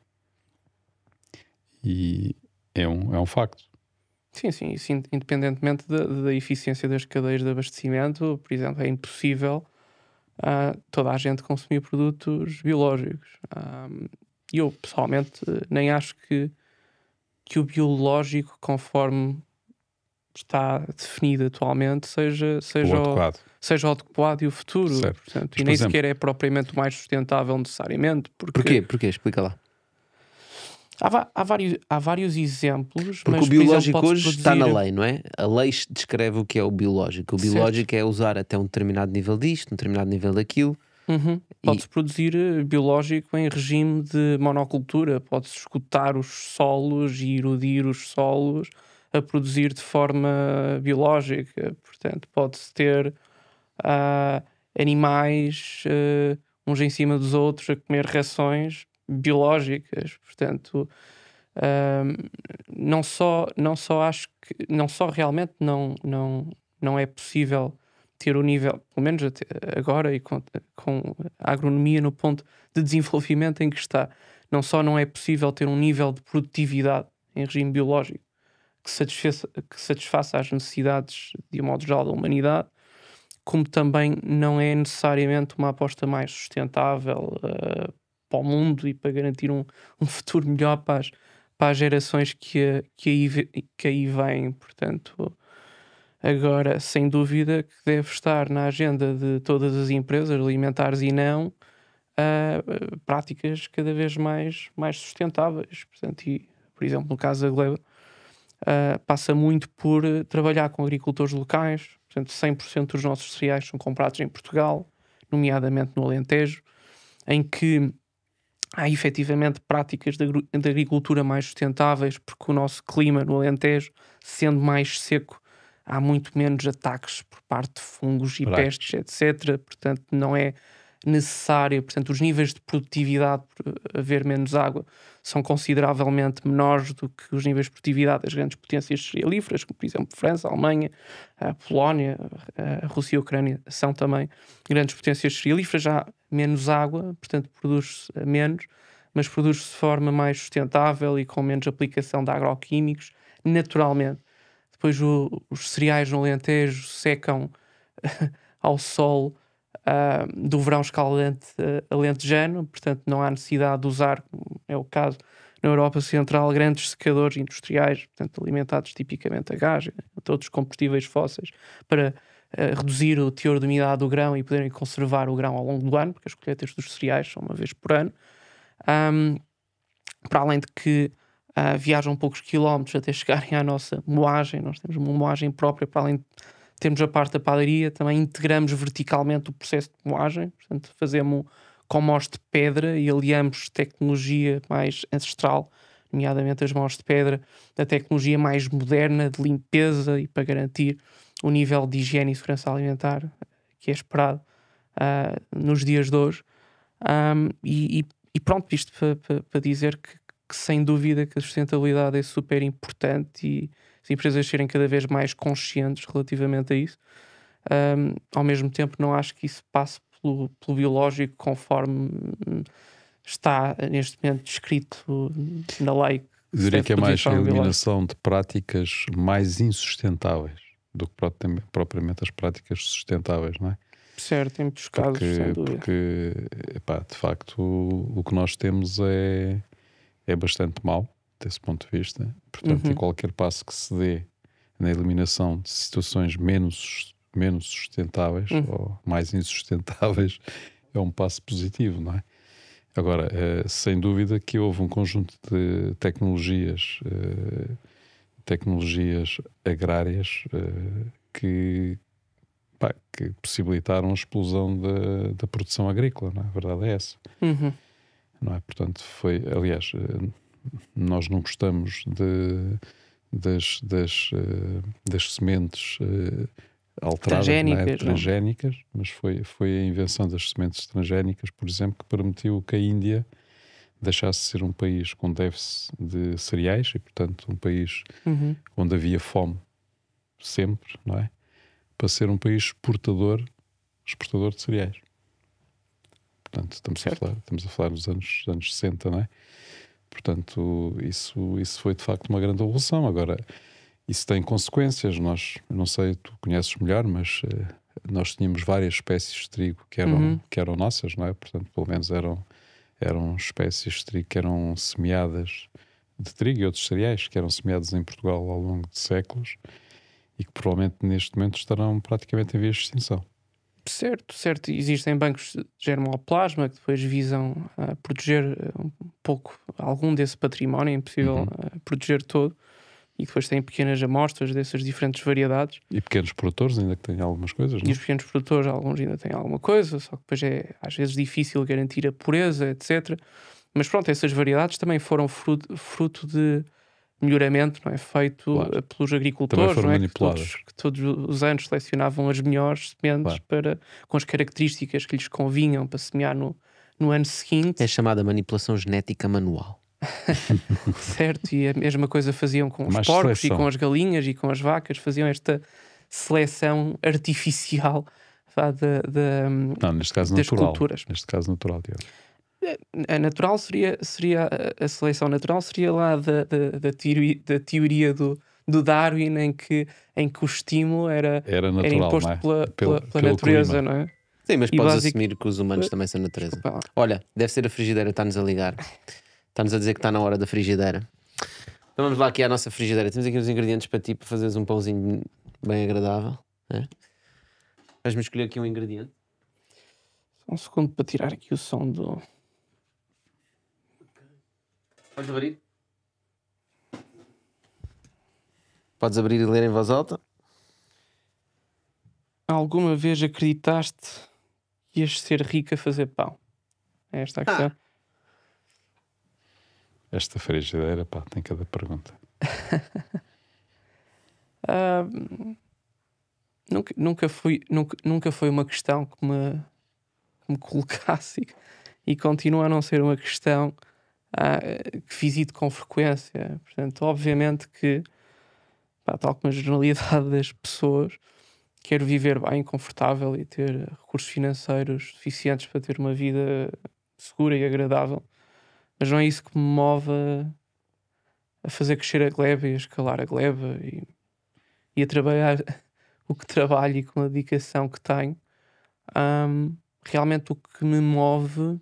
E é um, é um facto. Sim, sim, sim. independentemente da, da eficiência das cadeias de abastecimento, por exemplo, é impossível uh, toda a gente consumir produtos biológicos. Um, eu, pessoalmente, nem acho que, que o biológico conforme está definido atualmente seja, seja, o, adequado. seja o adequado e o futuro. Portanto, e nem sequer é propriamente o mais sustentável necessariamente. Porque... Porquê? Porquê? Explica lá. Há, há, vários, há vários exemplos. Porque o biológico exemplo, hoje produzir... está na lei, não é? A lei descreve o que é o biológico. O biológico certo. é usar até um determinado nível disto, um determinado nível daquilo. Uhum. Pode-se produzir eh, biológico em regime de monocultura, pode-se escutar os solos e erudir os solos a produzir de forma biológica. Portanto, pode-se ter uh, animais uh, uns em cima dos outros a comer rações biológicas. Portanto, uh, não, só, não só acho que não só realmente não, não, não é possível ter o um nível, pelo menos até agora, e com, com a agronomia no ponto de desenvolvimento em que está, não só não é possível ter um nível de produtividade em regime biológico, que satisfaça, que satisfaça as necessidades, de um modo geral, da humanidade, como também não é necessariamente uma aposta mais sustentável uh, para o mundo e para garantir um, um futuro melhor para as, para as gerações que, que, aí, que aí vêm. Portanto, agora, sem dúvida, que deve estar na agenda de todas as empresas, alimentares e não, uh, práticas cada vez mais, mais sustentáveis. Portanto, e, por exemplo, no caso da Gleba, uh, passa muito por eh, trabalhar com agricultores locais. Portanto, 100% dos nossos cereais são comprados em Portugal, nomeadamente no Alentejo, em que há efetivamente práticas de, de agricultura mais sustentáveis, porque o nosso clima no Alentejo, sendo mais seco, há muito menos ataques por parte de fungos e Prato. pestes, etc. Portanto, não é necessário, portanto, os níveis de produtividade por eh, haver menos água são consideravelmente menores do que os níveis de produtividade das grandes potências cerealíferas, como por exemplo França, Alemanha, a Polónia, a Rússia e a Ucrânia são também grandes potências cerealíferas, já menos água, portanto produz-se menos, mas produz-se de forma mais sustentável e com menos aplicação de agroquímicos, naturalmente. Depois o, os cereais no lentejo secam (laughs) ao sol uh, do verão escaldante uh, ah, alentejano, portanto não há necessidade de usar, como é o caso na Europa Central, grandes secadores industriais, portanto alimentados tipicamente a gás, todos outros combustíveis fósseis, para uh, reduzir o teor de umidade do grão e poderem conservar o grão ao longo do ano, porque as colheitas dos cereais são uma vez por ano. Um, para além de que uh, viajam poucos quilómetros até chegarem à nossa moagem, nós temos uma moagem própria, para além de temos a parte da padaria, também integramos verticalmente o processo de moagem, portanto fazemos com mós de pedra e aliamos tecnologia mais ancestral, nomeadamente as mãos de pedra, da tecnologia mais moderna de limpeza e para garantir o nível de higiene e segurança alimentar eh, que é esperado uh, nos dias de hoje. Um, e, e, pronto, isto para, dizer que, que, sem dúvida que a sustentabilidade é super importante e, as empresas serem cada vez mais conscientes relativamente a isso. Um, ao mesmo tempo, não acho que isso passe pelo, pelo biológico conforme hum, está neste momento descrito na lei. Diria que é mais a eliminação de práticas mais insustentáveis do que propriamente as práticas sustentáveis, não é? Certo, em pescados, porque, Porque, epá, de facto, o, o que nós temos é, é bastante mau desse ponto de vista. Portanto, uhum. qualquer passo que se dê na eliminação de situações menos, menos sustentáveis uhum. ou mais insustentáveis é um passo positivo, não é? Agora, eh, sem dúvida que houve um conjunto de tecnologias, eh, tecnologias agrárias eh, que, que, possibilitaram a explosão da, da produção agrícola, não é? A verdade é essa. Uhum. Não é? Portanto, foi, aliás, nós não gostamos de, das, das, eh, das sementes eh, alteradas, é? transgénicas, é? transgénicas mas foi, foi a invenção das sementes transgénicas, por exemplo, que permitiu que a Índia deixasse de ser um país com déficit de cereais e, portanto, um país uhum. onde havia fome sempre, não é? Para ser um país exportador, exportador de cereais. Portanto, estamos, a falar, estamos a falar dos anos, dos anos 60, não é? Portanto, isso, isso foi de facto uma grande evolução Agora, isso tem consequências. Nós, não sei, tu conheces melhor, mas uh, nós tínhamos várias espécies de trigo que eram, uhum. que eram nossas, não é? Portanto, pelo menos eram, eram espécies de trigo que eram semeadas de trigo e outros cereais que eram semeados em Portugal ao longo de séculos e que provavelmente neste momento estarão praticamente em vias de extinção. Certo, certo. Existem bancos de germoplasma que depois visam uh, proteger ah, um pouco algum desse património, é impossível uhum. uh, proteger todo. E depois têm pequenas amostras dessas diferentes variedades. E pequenos produtores ainda que têm algumas coisas, não? E os é? pequenos produtores, alguns ainda têm alguma coisa, só que depois é às vezes difícil garantir a pureza, etc. Mas pronto, essas variedades também foram fruto, fruto de melhoramento não é feito claro. Eh, pelos agricultores não é? que, todos, que todos os anos selecionavam as melhores sementes claro. para, com as características que lhes convinham para semear no, no ano seguinte. É chamada manipulação genética manual. (laughs) certo, e a mesma coisa faziam com é os Mais porcos seleção. e com as galinhas e com as vacas, faziam esta seleção artificial da não, neste caso das natural, culturas. Neste caso natural, Tiago a natural seria, seria a seleção natural seria lá da, da, da, teoria, da teoria do, do Darwin em que, em que o estímulo era, era, natural, era é? imposto é? pela, pela, pela natureza, clima. não é? Sim, mas e podes basic... assumir que os humanos também são natureza. Desculpa. Olha, deve ser a frigideira, está-nos a ligar. Está-nos a dizer que está na hora da frigideira. Então vamos lá aqui à nossa frigideira. Temos aqui uns ingredientes para ti, para fazeres um pãozinho bem agradável. É? Vais-me escolher aqui um ingrediente. Só um segundo para tirar aqui o som do... Podes abrir? Podes abrir e ler em voz alta? Alguma vez acreditaste que ias ser rica a fazer pão? É esta a ah. questão. Ah. Esta frigideira, pá, tem cada pergunta. uh, (laughs) nunca, nunca, fui, nunca, nunca foi uma questão que me, que me colocasse e, e continua a não ser uma questão ah, que visito com frequência. Portanto, obviamente que, pá, tal como a generalidade (laughs) das pessoas, quero viver bem, confortável e ter recursos financeiros suficientes para ter uma vida segura e agradável. Mas não é isso que me move a, fazer crescer a gleba e a escalar a gleba e, e a trabalhar (laughs) o que trabalho e com a dedicação que tenho. Um, realmente o que me move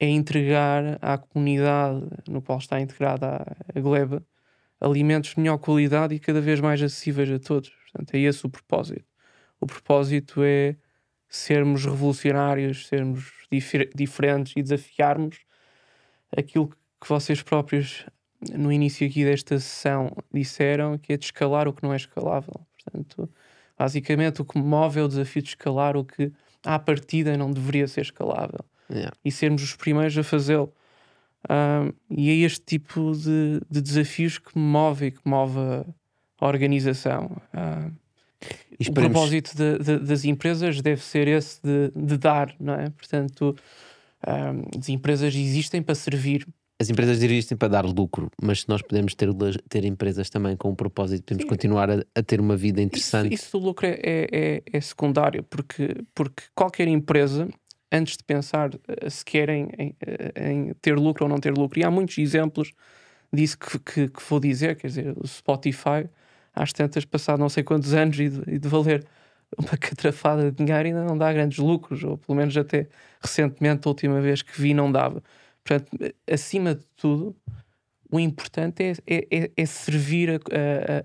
é entregar à comunidade no qual está integrada a Glebe alimentos de melhor qualidade e cada vez mais acessíveis a todos. Portanto, é esse o propósito. O propósito é sermos revolucionários, sermos difer diferentes e desafiarmos aquilo que vocês próprios no início aqui desta sessão disseram, que é de escalar o que não é escalável. Portanto, basicamente o que move é o desafio de escalar o que à partida não deveria ser escalável yeah. e sermos os primeiros a fazê-lo. Um, e é este tipo de, de, desafios que move e que move a, organização. Um, o propósito de, de, das empresas deve ser esse de, dar, não é? Portanto, um, as empresas existem para servir. As empresas existem para dar lucro, mas se nós podemos ter, ter empresas também com um propósito, podemos Sim. continuar a, a, ter uma vida interessante. Isso, isso do lucro é, é, é, é, secundário, porque, porque qualquer empresa antes de pensar eh, se querem em, eh, em, ter lucro ou não ter lucro. E há muitos exemplos disso que, que, que, vou dizer, quer dizer, o Spotify, às tantas, passado não sei quantos anos e de, e de valer uma (laughs) catrafada de dinheiro, ainda não dá grandes lucros, ou pelo menos até recentemente, a última vez que vi, não dava. Portanto, eh, acima de tudo, o importante é, é, é, é servir a,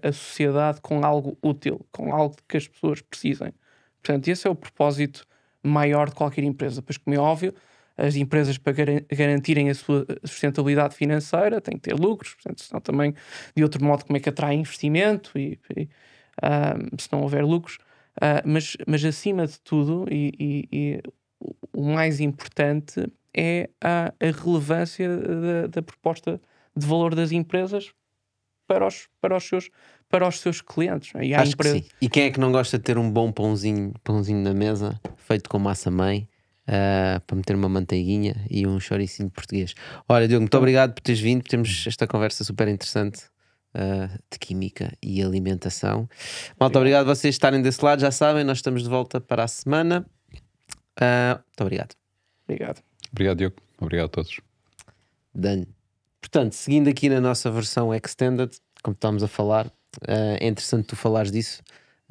a, a, sociedade com algo útil, com algo que as pessoas precisem. Portanto, esse é o propósito maior de qualquer empresa. Pois, como é óbvio, as empresas para garantirem a sua sustentabilidade financeira têm que ter lucros, portanto, senão também, de outro modo, como é que atrai investimento e, e um, ah, se não houver lucros. Uh, mas, mas acima de tudo, e, e, e o mais importante é a, a relevância da, da, proposta de valor das empresas para os, para os seus para os seus clientes. É? E, Acho empresa... que sim. e quem é que não gosta de ter um bom pãozinho, pãozinho na mesa, feito com massa mãe, uh, para meter uma manteiguinha e um choricinho português? Olha, Diogo, muito obrigado por teres vindo, temos esta conversa super interessante. Uh, de química e alimentação. Muito obrigado. a vocês estarem desse lado. Já sabem, nós estamos de volta para a semana. Uh, muito obrigado. Obrigado. Obrigado, Diogo. Obrigado a todos. Dan. Portanto, seguindo aqui na nossa versão extended, como estávamos a falar, uh, é interessante tu falares disso,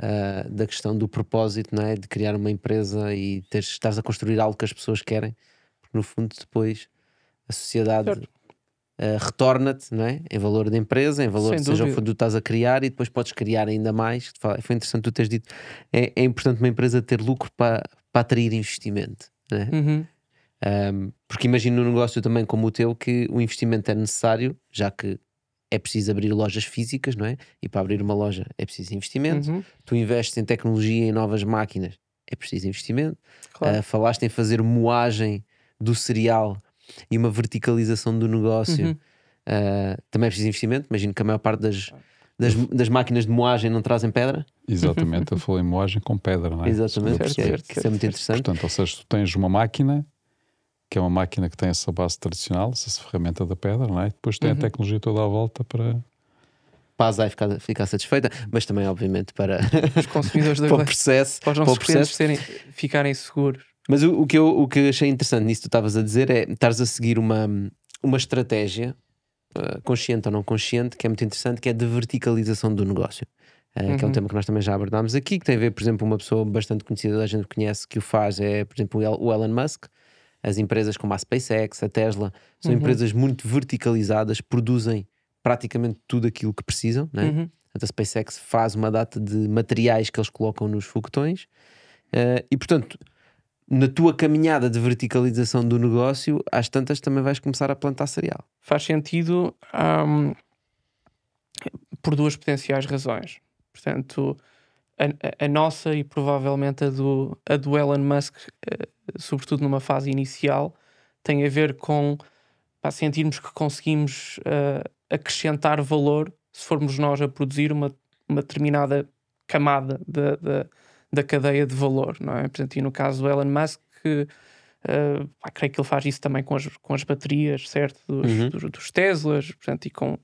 uh, da questão do propósito, não é? De criar uma empresa e teres, estás a construir algo que as pessoas querem, porque no fundo depois a sociedade uh, retorna-te, não é? Em valor da empresa, em valor seja o que tu estás a criar e depois podes criar ainda mais. Foi interessante tu teres dito, é, é importante uma empresa ter lucro para, para atrair investimento, não é? Uhum. Um, porque imagino um negócio também como o teu que o investimento é necessário, já que é preciso abrir lojas físicas, não é? E para abrir uma loja é preciso investimento. Uhum. Tu investes em tecnologia, em novas máquinas, é preciso investimento. Claro. Uh, falaste em fazer moagem do cereal e uma verticalização do negócio, uhum. uh, também é preciso investimento. Imagino que a maior parte das, das, das máquinas de moagem não trazem pedra. Exatamente, eu falei moagem com pedra, não é? Exatamente, certo, certo, certo, isso é muito interessante. Portanto, ou seja, tu tens uma máquina que é uma máquina que tem essa base tradicional, essa ferramenta da pedra, não é? E depois tem uhum. a tecnologia toda à volta para. Paz aí ficar, ficar satisfeita, mas também, obviamente, para os (laughs) consumidores da para o processo, para os nossos para serem, ficarem seguros. Mas o, o, que eu, o que achei interessante nisso que tu estavas a dizer é estares a seguir uma, uma estratégia, uh, consciente ou não consciente, que é muito interessante, que é de verticalização do negócio. Uh, uhum. Que é um uhum. tema que nós também já abordámos aqui, que tem a ver, por exemplo, uma pessoa bastante conhecida, a gente conhece, que o faz, é, por exemplo, o Elon Musk, as empresas como a SpaceX, a Tesla, são uhum. empresas muito verticalizadas, produzem praticamente tudo aquilo que precisam. Né? Uhum. A SpaceX faz uma data de materiais que eles colocam nos foguetões. Uh, e portanto, na tua caminhada de verticalização do negócio, às tantas também vais começar a plantar cereal. Faz sentido um, por duas potenciais razões. Portanto, a, a, nossa e provavelmente a do, a do Elon Musk, eh, sobretudo numa fase inicial, tem a ver com sentirmos que conseguimos uh, acrescentar valor se formos nós a produzir uma, uma determinada camada da, da, cadeia de valor, não é? Portanto, e no caso do Elon Musk, que, uh, creio que ele faz isso também com as, com as baterias, certo? Dos, uhum. dos, dos Teslas, portanto, e com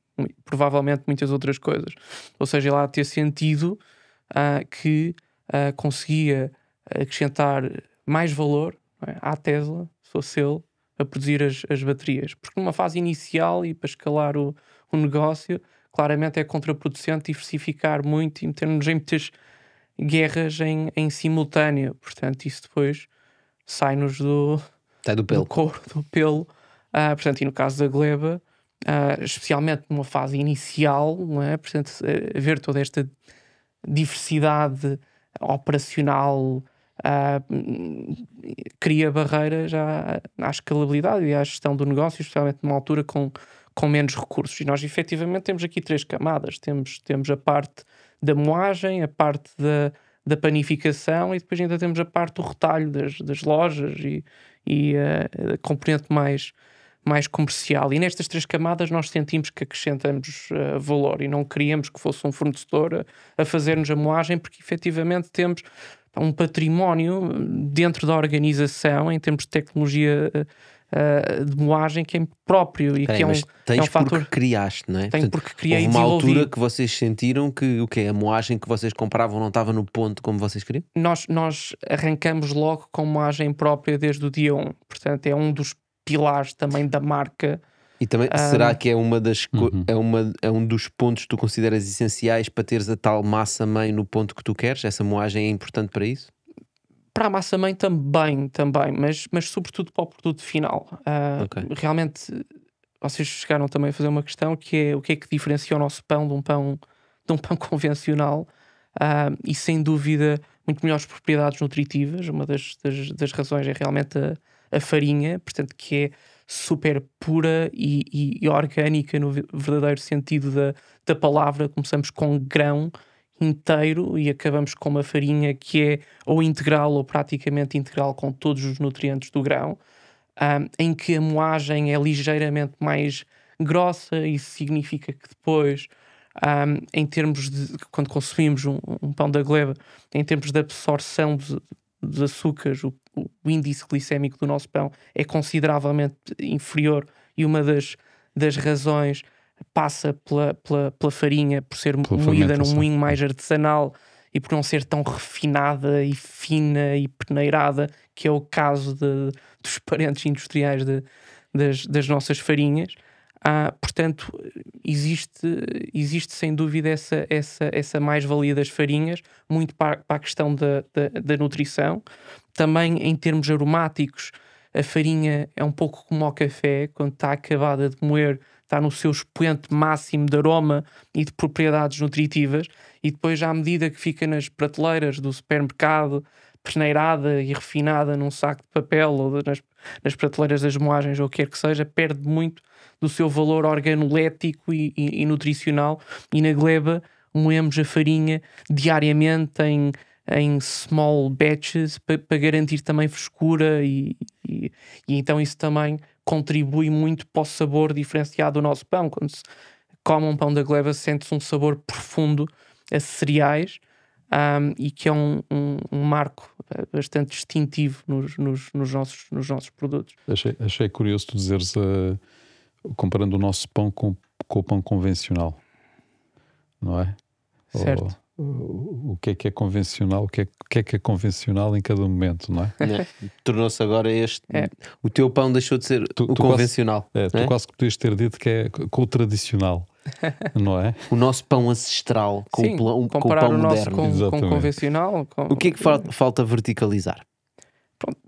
provavelmente muitas outras coisas. Ou seja, lá ter sentido uh, que uh, conseguia acrescentar mais valor é? à Tesla, se fosse ele, a produzir as, as baterias. Porque numa fase inicial e para escalar o, o negócio, claramente é contraproducente diversificar muito e meter-nos em muitas guerras em, em simultâneo. Portanto, isso depois sai-nos do, Sai do, pelo. do couro, do pelo. Uh, portanto, e no caso da Gleba, uh, especialmente numa fase inicial, não é? portanto, haver toda esta diversidade operacional uh, cria barreiras à, à escalabilidade e à gestão do negócio, especialmente numa altura com, com menos recursos. E nós efetivamente temos aqui três camadas: temos, temos a parte da moagem, a parte da, da panificação e depois ainda temos a parte do retalho das, das lojas e, e uh, a componente mais mais comercial. E nestas três camadas nós sentimos que acrescentamos uh, valor e não queríamos que fosse um fornecedor a, eh, a fazer-nos a moagem, porque efetivamente temos um património dentro da organização em termos de tecnologia. Uh, de moagem que é próprio e Peraí, é que é um, tens é um fator que criaste, não é? Tem porque criei houve uma desenvolvi. altura que vocês sentiram que o que a moagem que vocês compravam não estava no ponto como vocês queriam? Nós, nós arrancamos logo com moagem própria desde o dia 1. Portanto, é um dos pilares também da marca. E também, um, será ah, que é uma das uhum. é, uma, é um dos pontos que tu consideras essenciais para teres a tal massa mãe no ponto que tu queres? Essa moagem é importante para isso? Para a massa mãe também, também, mas, mas sobretudo para o produto final. Uh, okay. Realmente, vocês chegaram também a fazer uma questão que é o que é que diferencia o nosso pão de um pão de um pão (laughs) convencional uh, e sem dúvida muito melhores propriedades nutritivas. Uma das, das, das razões é realmente a a farinha, portanto, que é super pura e, e, e orgânica no verdadeiro sentido da, da palavra. Começamos com grão inteiro e acabamos com uma farinha que é ou integral ou praticamente integral com todos os nutrientes do grão, um, em que a moagem é ligeiramente mais grossa, isso significa que depois, um, em termos de quando consumimos um, um, pão da gleba, em termos de absorção de dos açúcares, o, o índice glicémico do nosso pão é consideravelmente inferior e uma das, das razões passa pela, pela, pela farinha, por ser pela moída num moinho mais artesanal e por não ser tão refinada e fina e peneirada, que é o caso de, dos (laughs) parentes industriais de, das, das nossas farinhas. Ah, portanto, existe, existe sem dúvida essa, essa, essa mais-valia das farinhas, muito para, para a questão da, da, da, nutrição. Também em termos aromáticos, a farinha é um pouco como o café, quando está acabada de moer, está no seu expoente máximo de aroma e de propriedades nutritivas, e depois, à medida que fica nas prateleiras do supermercado, peneirada e refinada num saco de papel ou nas, nas prateleiras das moagens ou o que quer que seja, perde muito do seu valor organolético e, e, e nutricional. E na gleba moemos a farinha diariamente em, em small batches para, pa garantir também frescura e, e, e, então isso também contribui muito para o sabor diferenciado do nosso pão. Quando se come um pão da gleba sente-se um sabor profundo a cereais um, e que é um, um, um marco eh, bastante distintivo nos, nos, nos, nossos, nos nossos produtos. Achei, achei curioso tu dizeres, uh, comparando o nosso pão com, com, o pão convencional, não é? Certo. O, o, que é que é convencional, o que é, o que é, que é convencional em cada momento, não é? é. Tornou-se agora este. É. O teu pão deixou de ser tu, o tu convencional. Quase, é, tu é? quase que podias ter dito que é com o tradicional (laughs) não é? O nosso pão ancestral com, Sim, o, pão, com o pão o moderno. Com, com, convencional. Com... O que é que fal falta verticalizar? Pronto,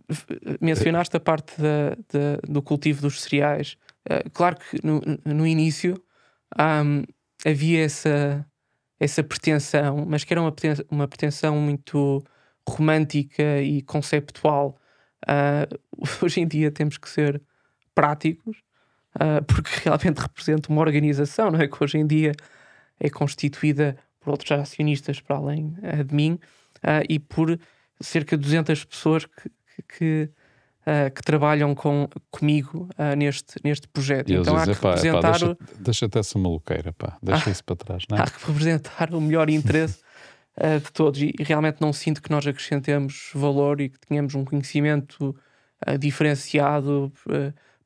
mencionaste a parte da, da, do cultivo dos cereais. Uh, claro que no, no início um, havia essa, essa pretensão, mas que era uma pretensão, uma pretensão muito romântica e conceptual. Uh, (laughs) hoje em dia temos que ser práticos uh, porque realmente (laughs) representa uma organização, não é? Que hoje em dia é constituída por outros acionistas para além uh, de mim uh, e por cerca de 200 pessoas que, que, uh, que trabalham com, comigo neste, neste projeto. E então dizem, há que representar. deixa, deixa essa maluqueira, pá, deixa isso para trás, não é? Há que representar o melhor interesse de todos e, e, realmente não sinto que nós acrescentemos valor e que tenhamos um conhecimento diferenciado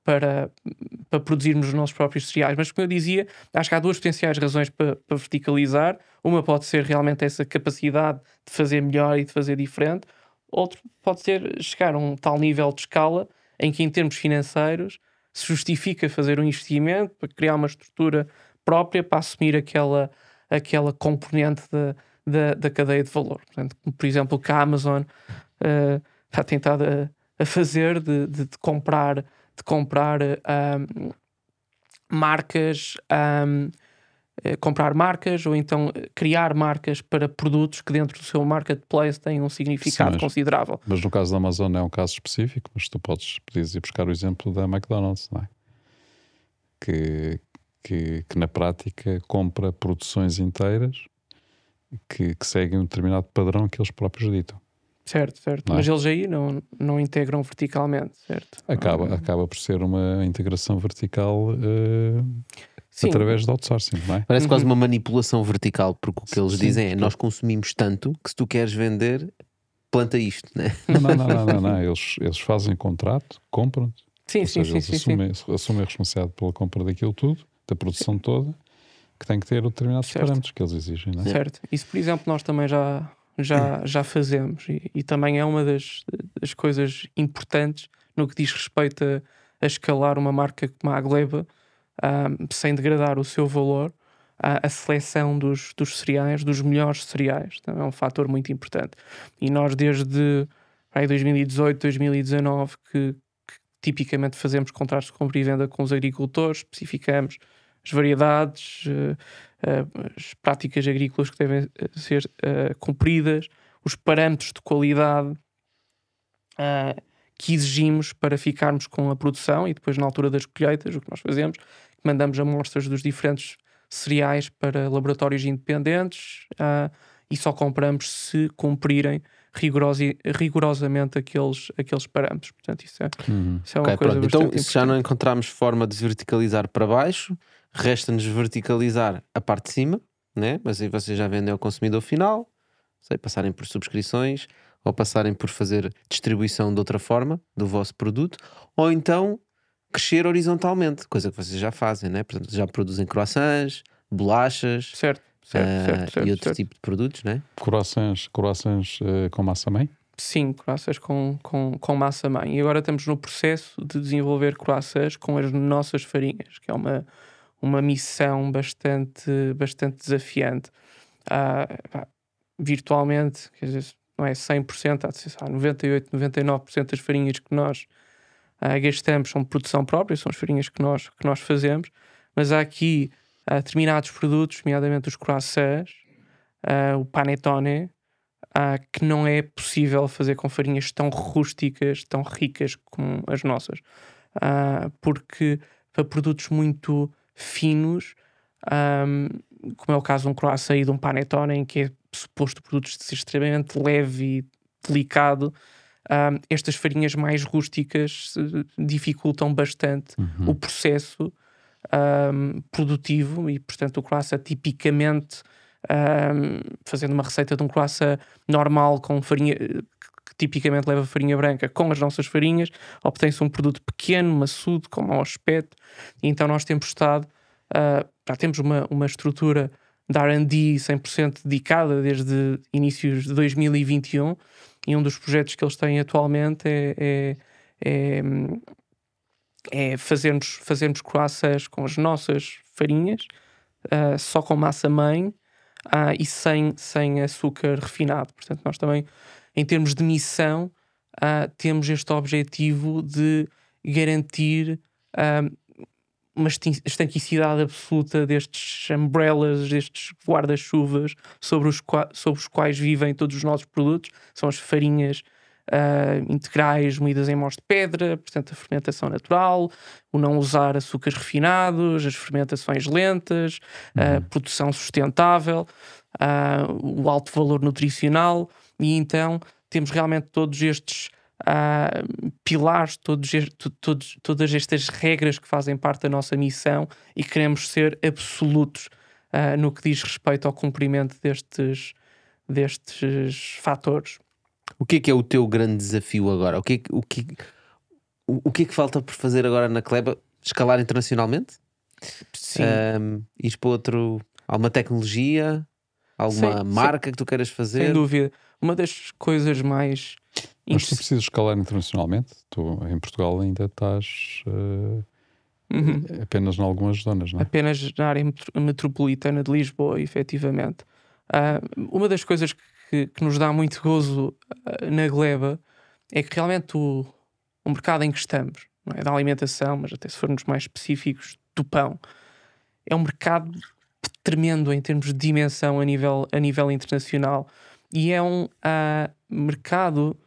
para, para produzirmos os nossos próprios cereais. Mas, como eu dizia, acho que há duas potenciais razões para, para verticalizar. Uma pode ser realmente essa capacidade de fazer melhor e de fazer diferente. Outro pode ser chegar a um tal nível de escala em que, em termos financeiros, se justifica fazer um investimento para criar uma estrutura própria para assumir aquela, aquela componente da, da, da cadeia de valor. Portanto, por exemplo, o que a Amazon uh, está tentada a, fazer de, de, de comprar de comprar um, marcas, um, eh, comprar marcas ou então eh, criar marcas para produtos que dentro do seu marketplace têm um significado Sim, mas, considerável. Mas no caso da Amazon é um caso específico, mas tu podes, podes ir buscar o exemplo da McDonald's, não é? Que, que, que na prática compra produções inteiras que, que seguem um determinado padrão que eles próprios ditam. Certo, certo. Não. É? Mas eles aí não, não integram verticalmente, certo? Acaba, ah. acaba por ser uma integração vertical uh, através do outsourcing, não é? Parece uhum. quase uma manipulação vertical, porque o que eles Sim, dizem é: nós consumimos tanto que se tu queres vender, planta isto, né? não Não, não, não, não, não. Eles, eles fazem contrato, compram Sim, Ou sim, seja, sim, eles sim, assumem, sim. assumem a responsabilidade pela compra daquilo tudo, da produção toda, que tem que ter determinados certo. parâmetros que eles exigem, não é? Certo. Isso, por exemplo, nós também já, já, já fazemos. E, e também é uma das, das, coisas importantes no que diz respeito a, a escalar uma marca como a Agleba, um, ah, sem degradar o seu valor, a, a seleção dos, dos, cereais, dos melhores cereais, então é um fator muito importante. E nós, desde aí, 2018, 2019, que, que tipicamente fazemos contratos de compra e venda com os agricultores, especificamos as variedades, eh, eh, as práticas agrícolas que devem eh, ser cumpridas, os parâmetros de qualidade que exigimos para ficarmos com a produção e depois na altura das colheitas, o que nós fazemos, mandamos amostras dos diferentes cereais para laboratórios independentes e só compramos se cumprirem rigorosi, rigorosamente aqueles, aqueles parâmetros. Portanto, isso é, uhum. isso é uma okay, coisa Então, se já não encontrarmos forma de verticalizar para baixo, Resta-nos verticalizar a parte de cima, né? mas aí vocês já vendem ao consumidor final, sei, passarem por subscrições ou passarem por fazer distribuição de outra forma do vosso produto, ou então crescer horizontalmente, coisa que vocês já fazem, né? portanto já produzem croissants, bolachas. Certo. Certo, eh, certo, certo, e outro certo. tipo de produtos, né? Croissants, croissants uh, com massa mãe? Sim, croissants com, com, com massa mãe. E agora estamos no processo de desenvolver croissants com as nossas farinhas, que é uma, uma missão bastante, bastante desafiante. Ah, pá, virtualmente, quer dizer, não é 100%, há de ser, 98, 99% das farinhas que nós ah, gastamos são produção própria, são as farinhas que nós, que nós fazemos, mas há aqui ah, determinados produtos, nomeadamente os croissants, ah, o panettone, que não é possível fazer com farinhas tão rústicas, tão ricas como as nossas, porque para produtos muito finos, um, como é o caso de um croissant e de um panettone, em que é suposto o produto ser extremamente leve e delicado, um, estas farinhas mais rústicas eh, dificultam bastante uhum. o processo um, produtivo e, portanto, o croissant tipicamente, um, fazendo uma receita de um croissant normal com farinha, eh, que tipicamente leva farinha branca, com as nossas farinhas, obtém-se um produto pequeno, maçudo, com mau aspecto, então nós temos estado, uh, ah, já temos uma, uma estrutura da R&D 100% dedicada desde inícios de 2021 e um dos projetos que eles têm atualmente é, é, é, é fazermos, fazermos croissants com as nossas farinhas, uh, só com massa mãe ah, e sem, sem açúcar refinado. Portanto, nós também em termos de missão, uh, temos este objetivo de garantir uh, uma estanquicidade absoluta destes umbrellas, destes guarda-chuvas sobre, os sobre os quais vivem todos os nossos produtos, são as farinhas uh, integrais moídas em mós de pedra, portanto a fermentação natural, o não usar açúcares refinados, as fermentações lentas, a uhum. produção sustentável, uh, o alto valor nutricional. E então temos realmente todos estes uh, pilares, todos, todos, todas estas regras que fazem parte da nossa missão e queremos ser absolutos uh, no que diz respeito ao cumprimento destes, destes fatores. O que é que é o teu grande desafio agora? O que é que, o que, o, o que, é que falta por fazer agora na Kleba Escalar internacionalmente? Sim. Um, ir para outro. Há uma tecnologia? Alguma sim, marca sim. que tu queiras fazer? Sem dúvida. Uma das coisas mais. Mas tu precisas escalar internacionalmente? Tu em Portugal ainda estás. Uh... Uhum. Apenas em algumas zonas, não é? Apenas na área metropolitana de Lisboa, efetivamente. Uh, uma das coisas que, que, nos dá muito gozo uh, na Gleba é que realmente o, o mercado em que estamos, não é? da alimentação, mas até se formos mais específicos, do pão, é um mercado tremendo em termos de dimensão a nível, a nível internacional e é um uh, mercado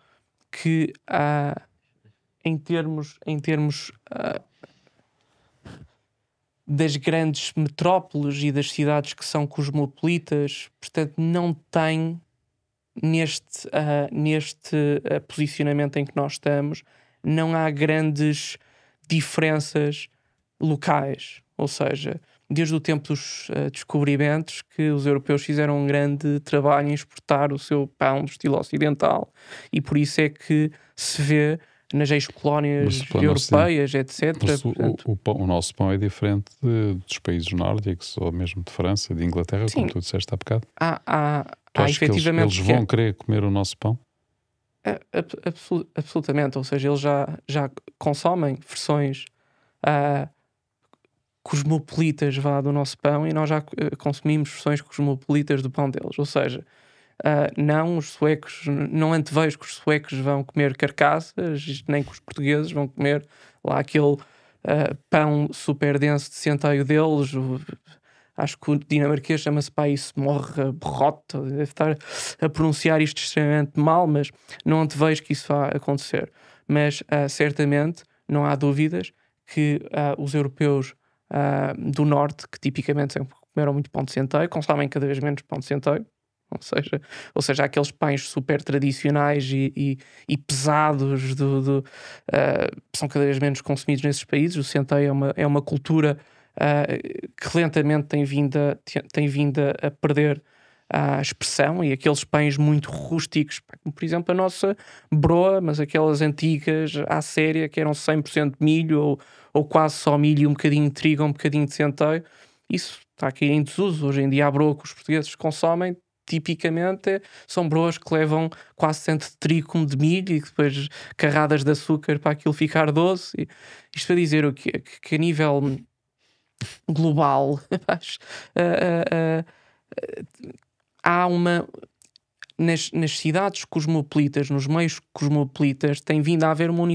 que uh, em termos em termos uh, das grandes metrópoles e das cidades que são cosmopolitas portanto não tem neste neste posicionamento em que nós estamos não há grandes diferenças locais ou seja desde o tempo dos uh, descobrimentos que os europeus fizeram um grande trabalho em exportar o seu pão do estilo ocidental e por isso é que se vê nas ex-colónias assim, europeias, sim. etc. O, Portanto, o, o, pão, o, nosso pão é diferente de, dos países nórdicos ou mesmo de França, de Inglaterra, sim. como tu disseste há bocado. Há, há, tu há efetivamente. Que eles, eles vão é querer comer o nosso pão? Absolutamente, ou seja, eles já, já consomem versões uh, cosmopolitas vá, do nosso pão e nós já eh, consumimos versões cosmopolitas do pão deles. Ou seja, Uh, não, os suecos, não antevejo que os suecos vão comer carcaças, nem que os portugueses vão comer lá aquele uh, pão super denso de centeio deles. O, acho que o dinamarquês chama-se país morra, borrota, deve estar a pronunciar isto extremamente mal, mas não antevejo que isso vá acontecer. Mas uh, certamente não há dúvidas que os europeus uh, do norte que tipicamente sempre comeram muito pão de centeio, consomem cada vez menos pão de centeio. Ou seja, ou seja, aqueles pães super tradicionais e, e, e pesados do, do uh, são cada vez menos consumidos nesses países. O centeio é uma, é uma cultura uh, que lentamente tem vindo a, tem vindo a perder à expressão e aqueles pães muito rústicos, como por exemplo a nossa broa, mas aquelas antigas à séria que eram 100% milho ou, ou quase só milho, um bocadinho de trigo, um bocadinho de centeio. Isso está aqui em desuso. Hoje em dia a broa que os portugueses consomem tipicamente são broas que levam quase tanto de trigo como de milho e depois carradas de açúcar para aquilo ficar doce. isto para dizer o quê? Que, que a nível global, (laughs) há uma. Nas, nas cidades cosmopolitas, nos meios cosmopolitas, tem vindo a haver uma,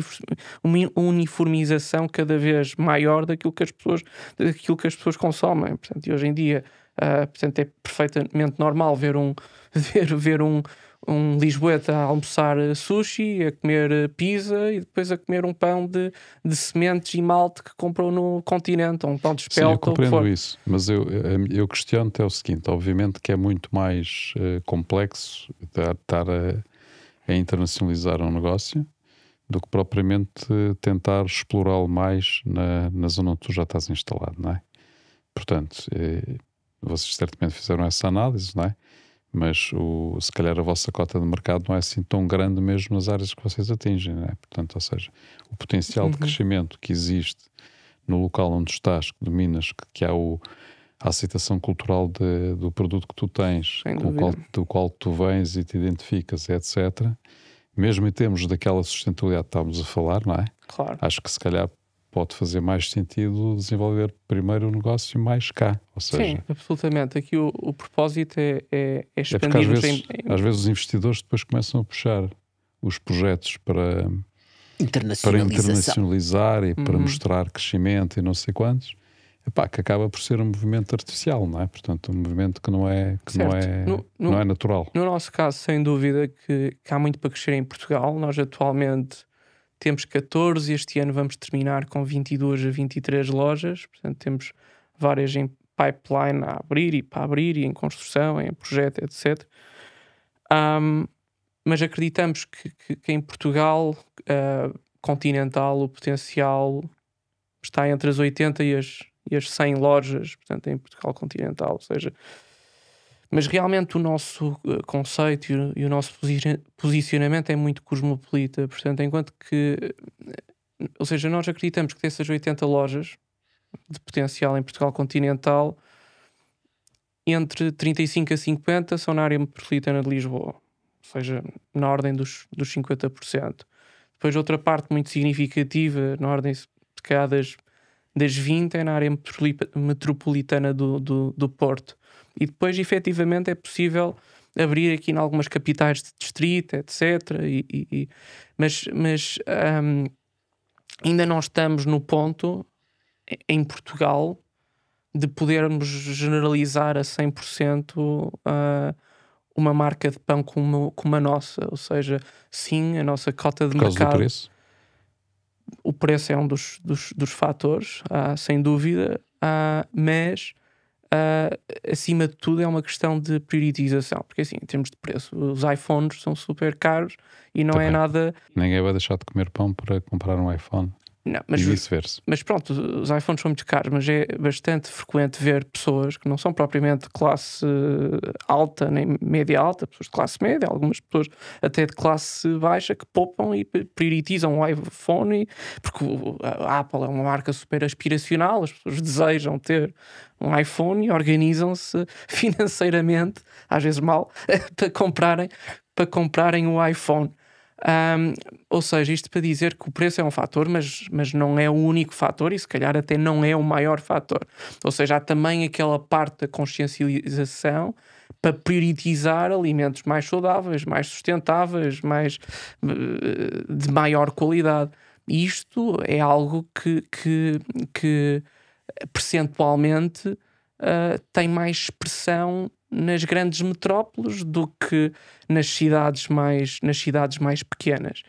uniformização cada vez maior daquilo que as pessoas, daquilo que as pessoas consomem. Portanto, e hoje em dia, uh, portanto, é perfeitamente normal ver um, (laughs) ver, ver um, um Lisboeta a almoçar eh, sushi, a comer eh, pizza e depois a comer um pão de, de sementes e malte que comprou no continente, ou um pão de espelta. Sim, eu compreendo isso, mas eu, eh, eu questiono até o seguinte: obviamente que é muito mais uh, complexo estar a, a internacionalizar um negócio do que propriamente tentar explorá-lo mais na, na zona onde tu já estás instalado, não é? Portanto, eh, vocês certamente fizeram essa análise, não é? mas o, se calhar a vossa cota de mercado não é assim tão grande mesmo nas áreas que vocês atingem, né? portanto, ou seja, o potencial uhum. de crescimento que existe no local onde estás, que dominas, que, que há o, a aceitação cultural de, do produto que tu tens, qual, do qual tu vens e te identificas, etc. Mesmo em termos daquela sustentabilidade que estávamos a falar, não é? Claro. Acho que se calhar pode fazer mais sentido desenvolver primeiro o um negócio mais cá. Ou seja, Sim, absolutamente. Aqui o, o propósito é, é, expandir. É, é às, vezes, em... às vezes os investidores depois começam a puxar os projetos para, para internacionalizar e uhum. para mostrar crescimento e não sei quantos. Epá, que acaba por ser um movimento artificial, não é? Portanto, um movimento que não é, que não é, no, no, não é natural. No nosso caso, sem dúvida que, que há muito para crescer em Portugal. Nós atualmente temos 14, este ano vamos terminar com 22 a 23 lojas, portanto temos várias em pipeline a abrir e para abrir e em construção, em projeto, etc. Um, mas acreditamos que, que, que em Portugal uh, continental o potencial está entre as 80 e as, e as 100 lojas, portanto, em Portugal continental, ou seja, mas realmente o nosso eh, conceito e o nosso posicionamento é muito cosmopolita. Portanto, enquanto que. Eh, ou seja, nós acreditamos que dessas 80 lojas de potencial em Portugal continental, entre 35 a 50 são na área metropolitana de Lisboa, ou seja, na ordem dos, dos 50%. Depois, outra parte muito significativa, na ordem de cada das, das 20, é na área metropolitana do, do, do Porto. E depois, efetivamente, é possível abrir aqui em algumas capitais de distrito, etc. E, e, e mas mas um, ainda não estamos no ponto eh, em Portugal de podermos generalizar a 100% uh, ah, uma marca de pão como, como a nossa. Ou seja, sim, a nossa cota de Por causa mercado. Do preço? O preço é um dos, dos, dos fatores, uh, sem dúvida, uh, mas Uh, acima de tudo, é uma questão de prioritização, porque assim, em termos de preço, os iPhones são super caros e não é Também. é nada. Ninguém vai deixar de comer pão para comprar um iPhone. Não, mas, e vice-versa. Mas pronto, os iPhones são muito caros, mas é bastante frequente ver pessoas que não são propriamente de classe eh, alta, nem média alta, pessoas de classe média, algumas pessoas até de classe baixa, que poupam e prioritizam o iPhone, porque a Apple é uma marca super aspiracional, as pessoas desejam ter um iPhone e organizam-se (laughs) financeiramente, às vezes mal, (laughs) para comprarem para comprarem o iPhone. Um, ou seja, isto para dizer que o preço é um fator, mas, mas não é o único fator e se calhar até não é o maior fator. Ou seja, há também aquela parte da consciencialização para priorizar alimentos mais saudáveis, mais sustentáveis, mais, eh, de maior qualidade. isto é algo que, que, que percentualmente uh, tem mais expressão nas grandes metrópoles do que nas cidades mais, nas cidades mais pequenas.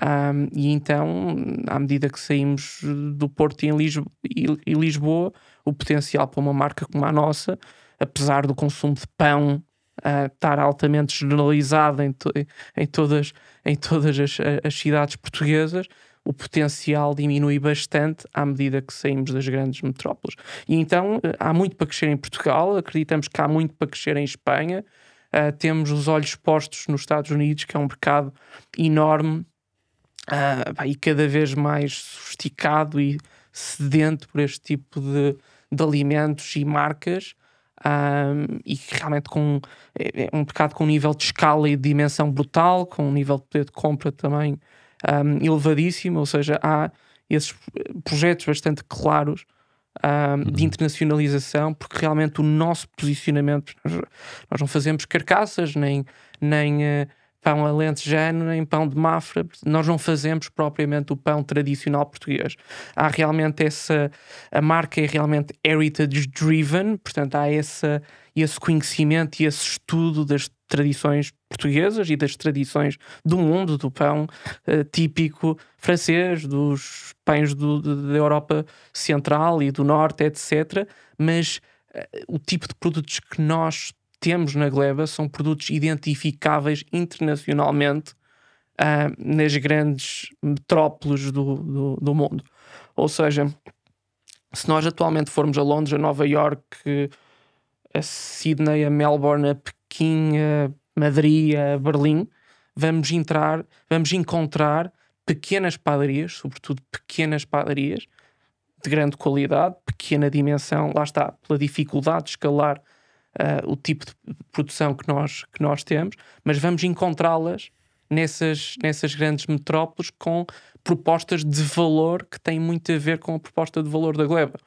Um, e então, à medida que saímos do Porto e, Lisbo e, e Lisboa, o potencial para uma marca como a nossa, apesar do consumo de pão uh, estar altamente generalizado em, to em todas, em todas as, as, cidades portuguesas, o potencial diminui bastante à medida que saímos das grandes metrópoles. E então eh, há muito para crescer em Portugal, acreditamos que há muito para crescer em Espanha, uh, temos os olhos postos nos Estados Unidos, que é um mercado enorme uh, e cada vez mais sofisticado e sedento por este tipo de, de alimentos e marcas. Um, e realmente com é, é um mercado com um nível de escala e de dimensão brutal, com um nível de poder de compra também um, ou seja, há esses projetos bastante claros um, de uhum. internacionalização, porque realmente o nosso posicionamento, nós, nós não fazemos carcaças, nem, nem uh, pão alentejano, nem pão de Mafra, nós não fazemos propriamente o pão tradicional português. Há realmente essa, a marca é realmente heritage driven, portanto há essa, esse conhecimento e esse estudo das tradições portuguesas e das tradições do mundo, do pão uh, típico francês, dos pães do, da Europa Central e do Norte, etc. Mas uh, o tipo de produtos que nós temos na Gleba são produtos identificáveis internacionalmente uh, nas grandes metrópoles do, do, do, mundo. Ou seja, se nós atualmente formos a Londres, a Nova York, a Sydney, a Melbourne, a Pequim, Pequim, a Madrid, a Berlim, vamos entrar, vamos encontrar pequenas padarias, sobretudo pequenas padarias de grande qualidade, pequena dimensão, lá está, pela dificuldade de escalar uh, o tipo de produção que nós, que nós temos, mas vamos encontrá-las nessas, nessas grandes metrópoles com propostas de valor que têm muito a ver com a proposta de valor da Gleba.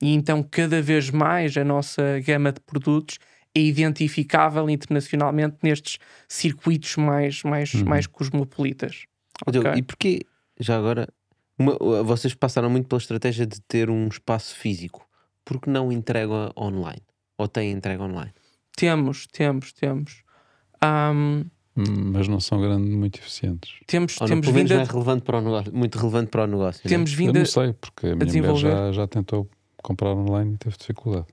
E então, cada vez mais, a nossa gama de produtos é identificável internacionalmente nestes circuitos mais, mais, uhum. mais cosmopolitas. Okay? e porquê, já agora, uma, vocês passaram muito pela estratégia de ter um espaço físico, porque não entrega online? Ou tem entrega online? Temos, temos, temos. Um, mas não são grande, muito eficientes. Temos, Ou temos vindo não é relevante para o negócio, muito relevante para o negócio. É? Temos né? vindo Eu não sei, porque a minha mulher já, já tentou comprar online e teve dificuldade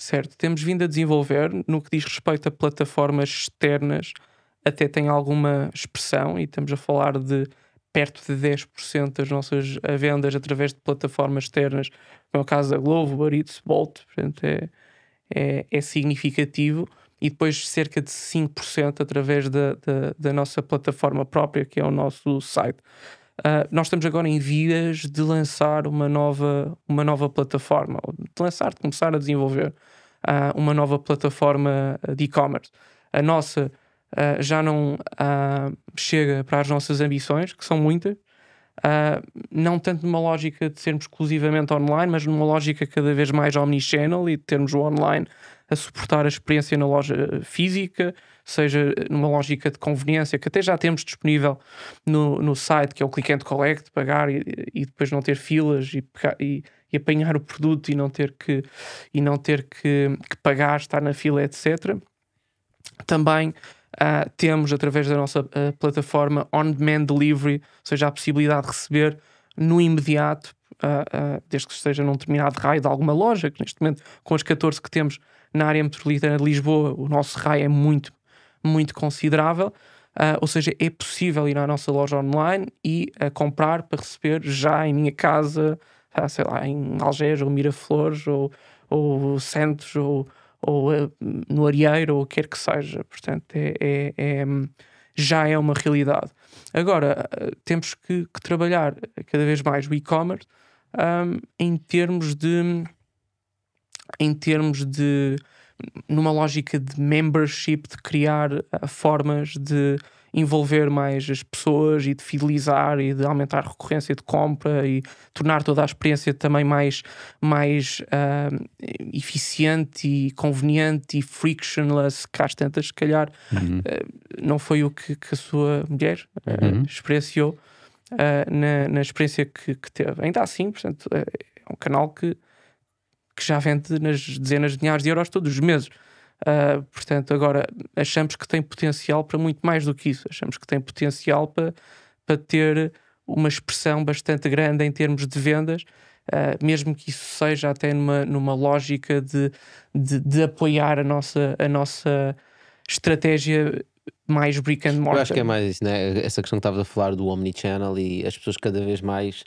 certo? Temos vindo a desenvolver no que diz respeito a plataformas externas, até tem alguma expressão, e estamos a falar de perto de 10% das nossas vendas através de plataformas externas, como é o caso da Globo, Barito, Bolt, portanto é, é, é, significativo, e depois cerca de 5% através da, da, da, nossa plataforma própria, que é o nosso site. Uh, nós estamos agora em vias de lançar uma nova, uma nova plataforma, de lançar, de começar a desenvolver uh, uma nova plataforma de e-commerce. A nossa uh, já não chega para as nossas ambições, que são muitas, não tanto numa lógica de sermos exclusivamente online, mas numa lógica cada vez mais omnichannel e de termos o online a suportar a experiência na loja física, seja numa lógica de conveniência, que até já temos disponível no, no site, que é o Click and Collect, pagar e, e depois não ter filas e, e, e, apanhar o produto e não ter, que, e não ter que, que pagar, estar na fila, etc. Também uh, temos, através da nossa uh, plataforma on-demand delivery, ou seja, a possibilidade de receber no imediato, uh, desde que esteja num determinado raio de alguma loja, que neste momento, com as 14 que temos na área metropolitana de Lisboa, o nosso raio é muito muito considerável. Uh, ou seja, é possível ir à nossa loja online e uh, comprar para receber já em minha casa, uh, sei lá, em Algés ou Miraflores ou, ou Santos ou, ou no Arieiro ou quer que seja. Portanto, é, é, é já é uma realidade. Agora, temos que, que, trabalhar cada vez mais o e-commerce um, em termos de. Em termos de numa lógica de membership, de criar ah, formas de envolver mais as pessoas e de fidelizar e de aumentar a recorrência de compra e tornar toda a experiência também mais, mais uh, eficiente e conveniente e frictionless, que às tantas, se calhar, uhum. uh, não foi o que, que a sua mulher uh, uhum. experienciou na, na, experiência que, que, teve. Ainda assim, portanto, é, é um canal que que já vende nas dezenas de milhares de euros todos os meses. Uh, portanto, agora achamos que tem potencial para muito mais do que isso. Achamos que tem potencial para, para ter uma expressão bastante grande em termos de vendas, uh, mesmo que isso seja até numa, numa lógica de, de, de, apoiar a nossa, a nossa estratégia mais brick and mortar. Eu acho que é mais isso, né? essa questão que estavas a falar do omnichannel e as pessoas cada vez mais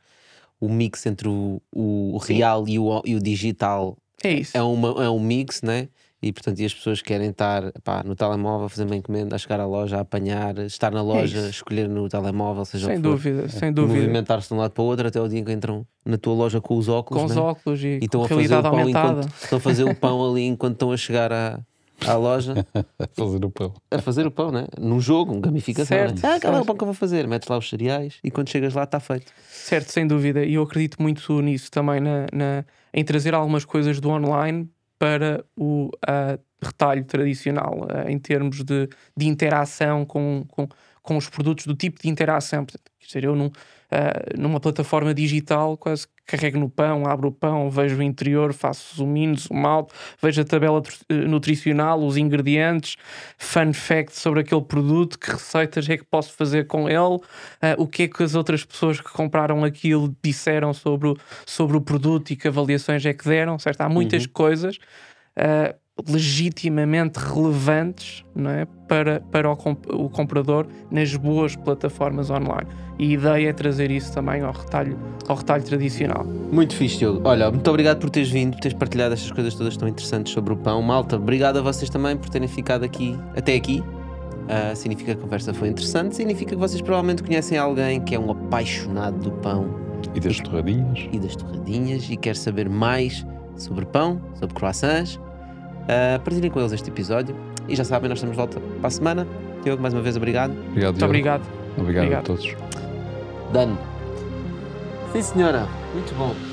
o mix entre o, o real e o, e o, digital é, isso. é, uma, é um mix, né? E portanto, e as pessoas querem estar pá, no telemóvel, fazer uma encomenda, a chegar à loja, a apanhar, estar na é loja, é escolher no telemóvel, seja Sem dúvida, é. sem dúvida. Movimentar-se de um lado para o outro até o dia em que entram na tua loja com os óculos. Com né? os óculos e, e estão a fazer o pão aumentada. enquanto Estão a fazer o pão ali enquanto estão a chegar à, à loja. (laughs) a fazer o pão. A fazer o pão, né? Num jogo, um gamificação. Certo, Ah, aquela é o pão que eu vou fazer. Metes lá os cereais e quando chegas lá está feito. Certo, sem dúvida. E eu acredito muito nisso também, na, na, em trazer algumas coisas do online para o uh, retalho tradicional, uh, em termos de, de interação com, com, com os produtos, do tipo de interação. Portanto, quer dizer, eu não uh, numa plataforma digital, quase carrego no pão, abro o pão, vejo o interior, faço zoom in, zoom out, vejo a tabela eh, nutricional, os ingredientes, fun fact sobre aquele produto, que receitas é que posso fazer com ele, uh, o que é que as outras pessoas que compraram aquilo disseram sobre o, sobre o produto e que avaliações é que deram, certo? Há muitas uhum. coisas. Uh, legitimamente relevantes não é? para, para o, comp o, comprador nas boas plataformas online. E a ideia é trazer isso também ao retalho, ao retalho tradicional. Muito fixe, Diogo. Olha, muito obrigado por teres vindo, por teres partilhado estas coisas todas tão interessantes sobre o pão. Malta, obrigado a vocês também por terem ficado aqui até aqui. Uh, significa que a conversa foi interessante, significa que vocês provavelmente conhecem alguém que é um apaixonado do pão. E das torradinhas. E das torradinhas e quer saber mais sobre pão, sobre croissants, a ah, partilhem com eles este episódio e já sabem, nós estamos de volta para a semana. Diogo, mais uma vez, obrigado. Obrigado, Muito obrigado. obrigado. Obrigado a todos. Dan. Sim, senhora. Muito bom.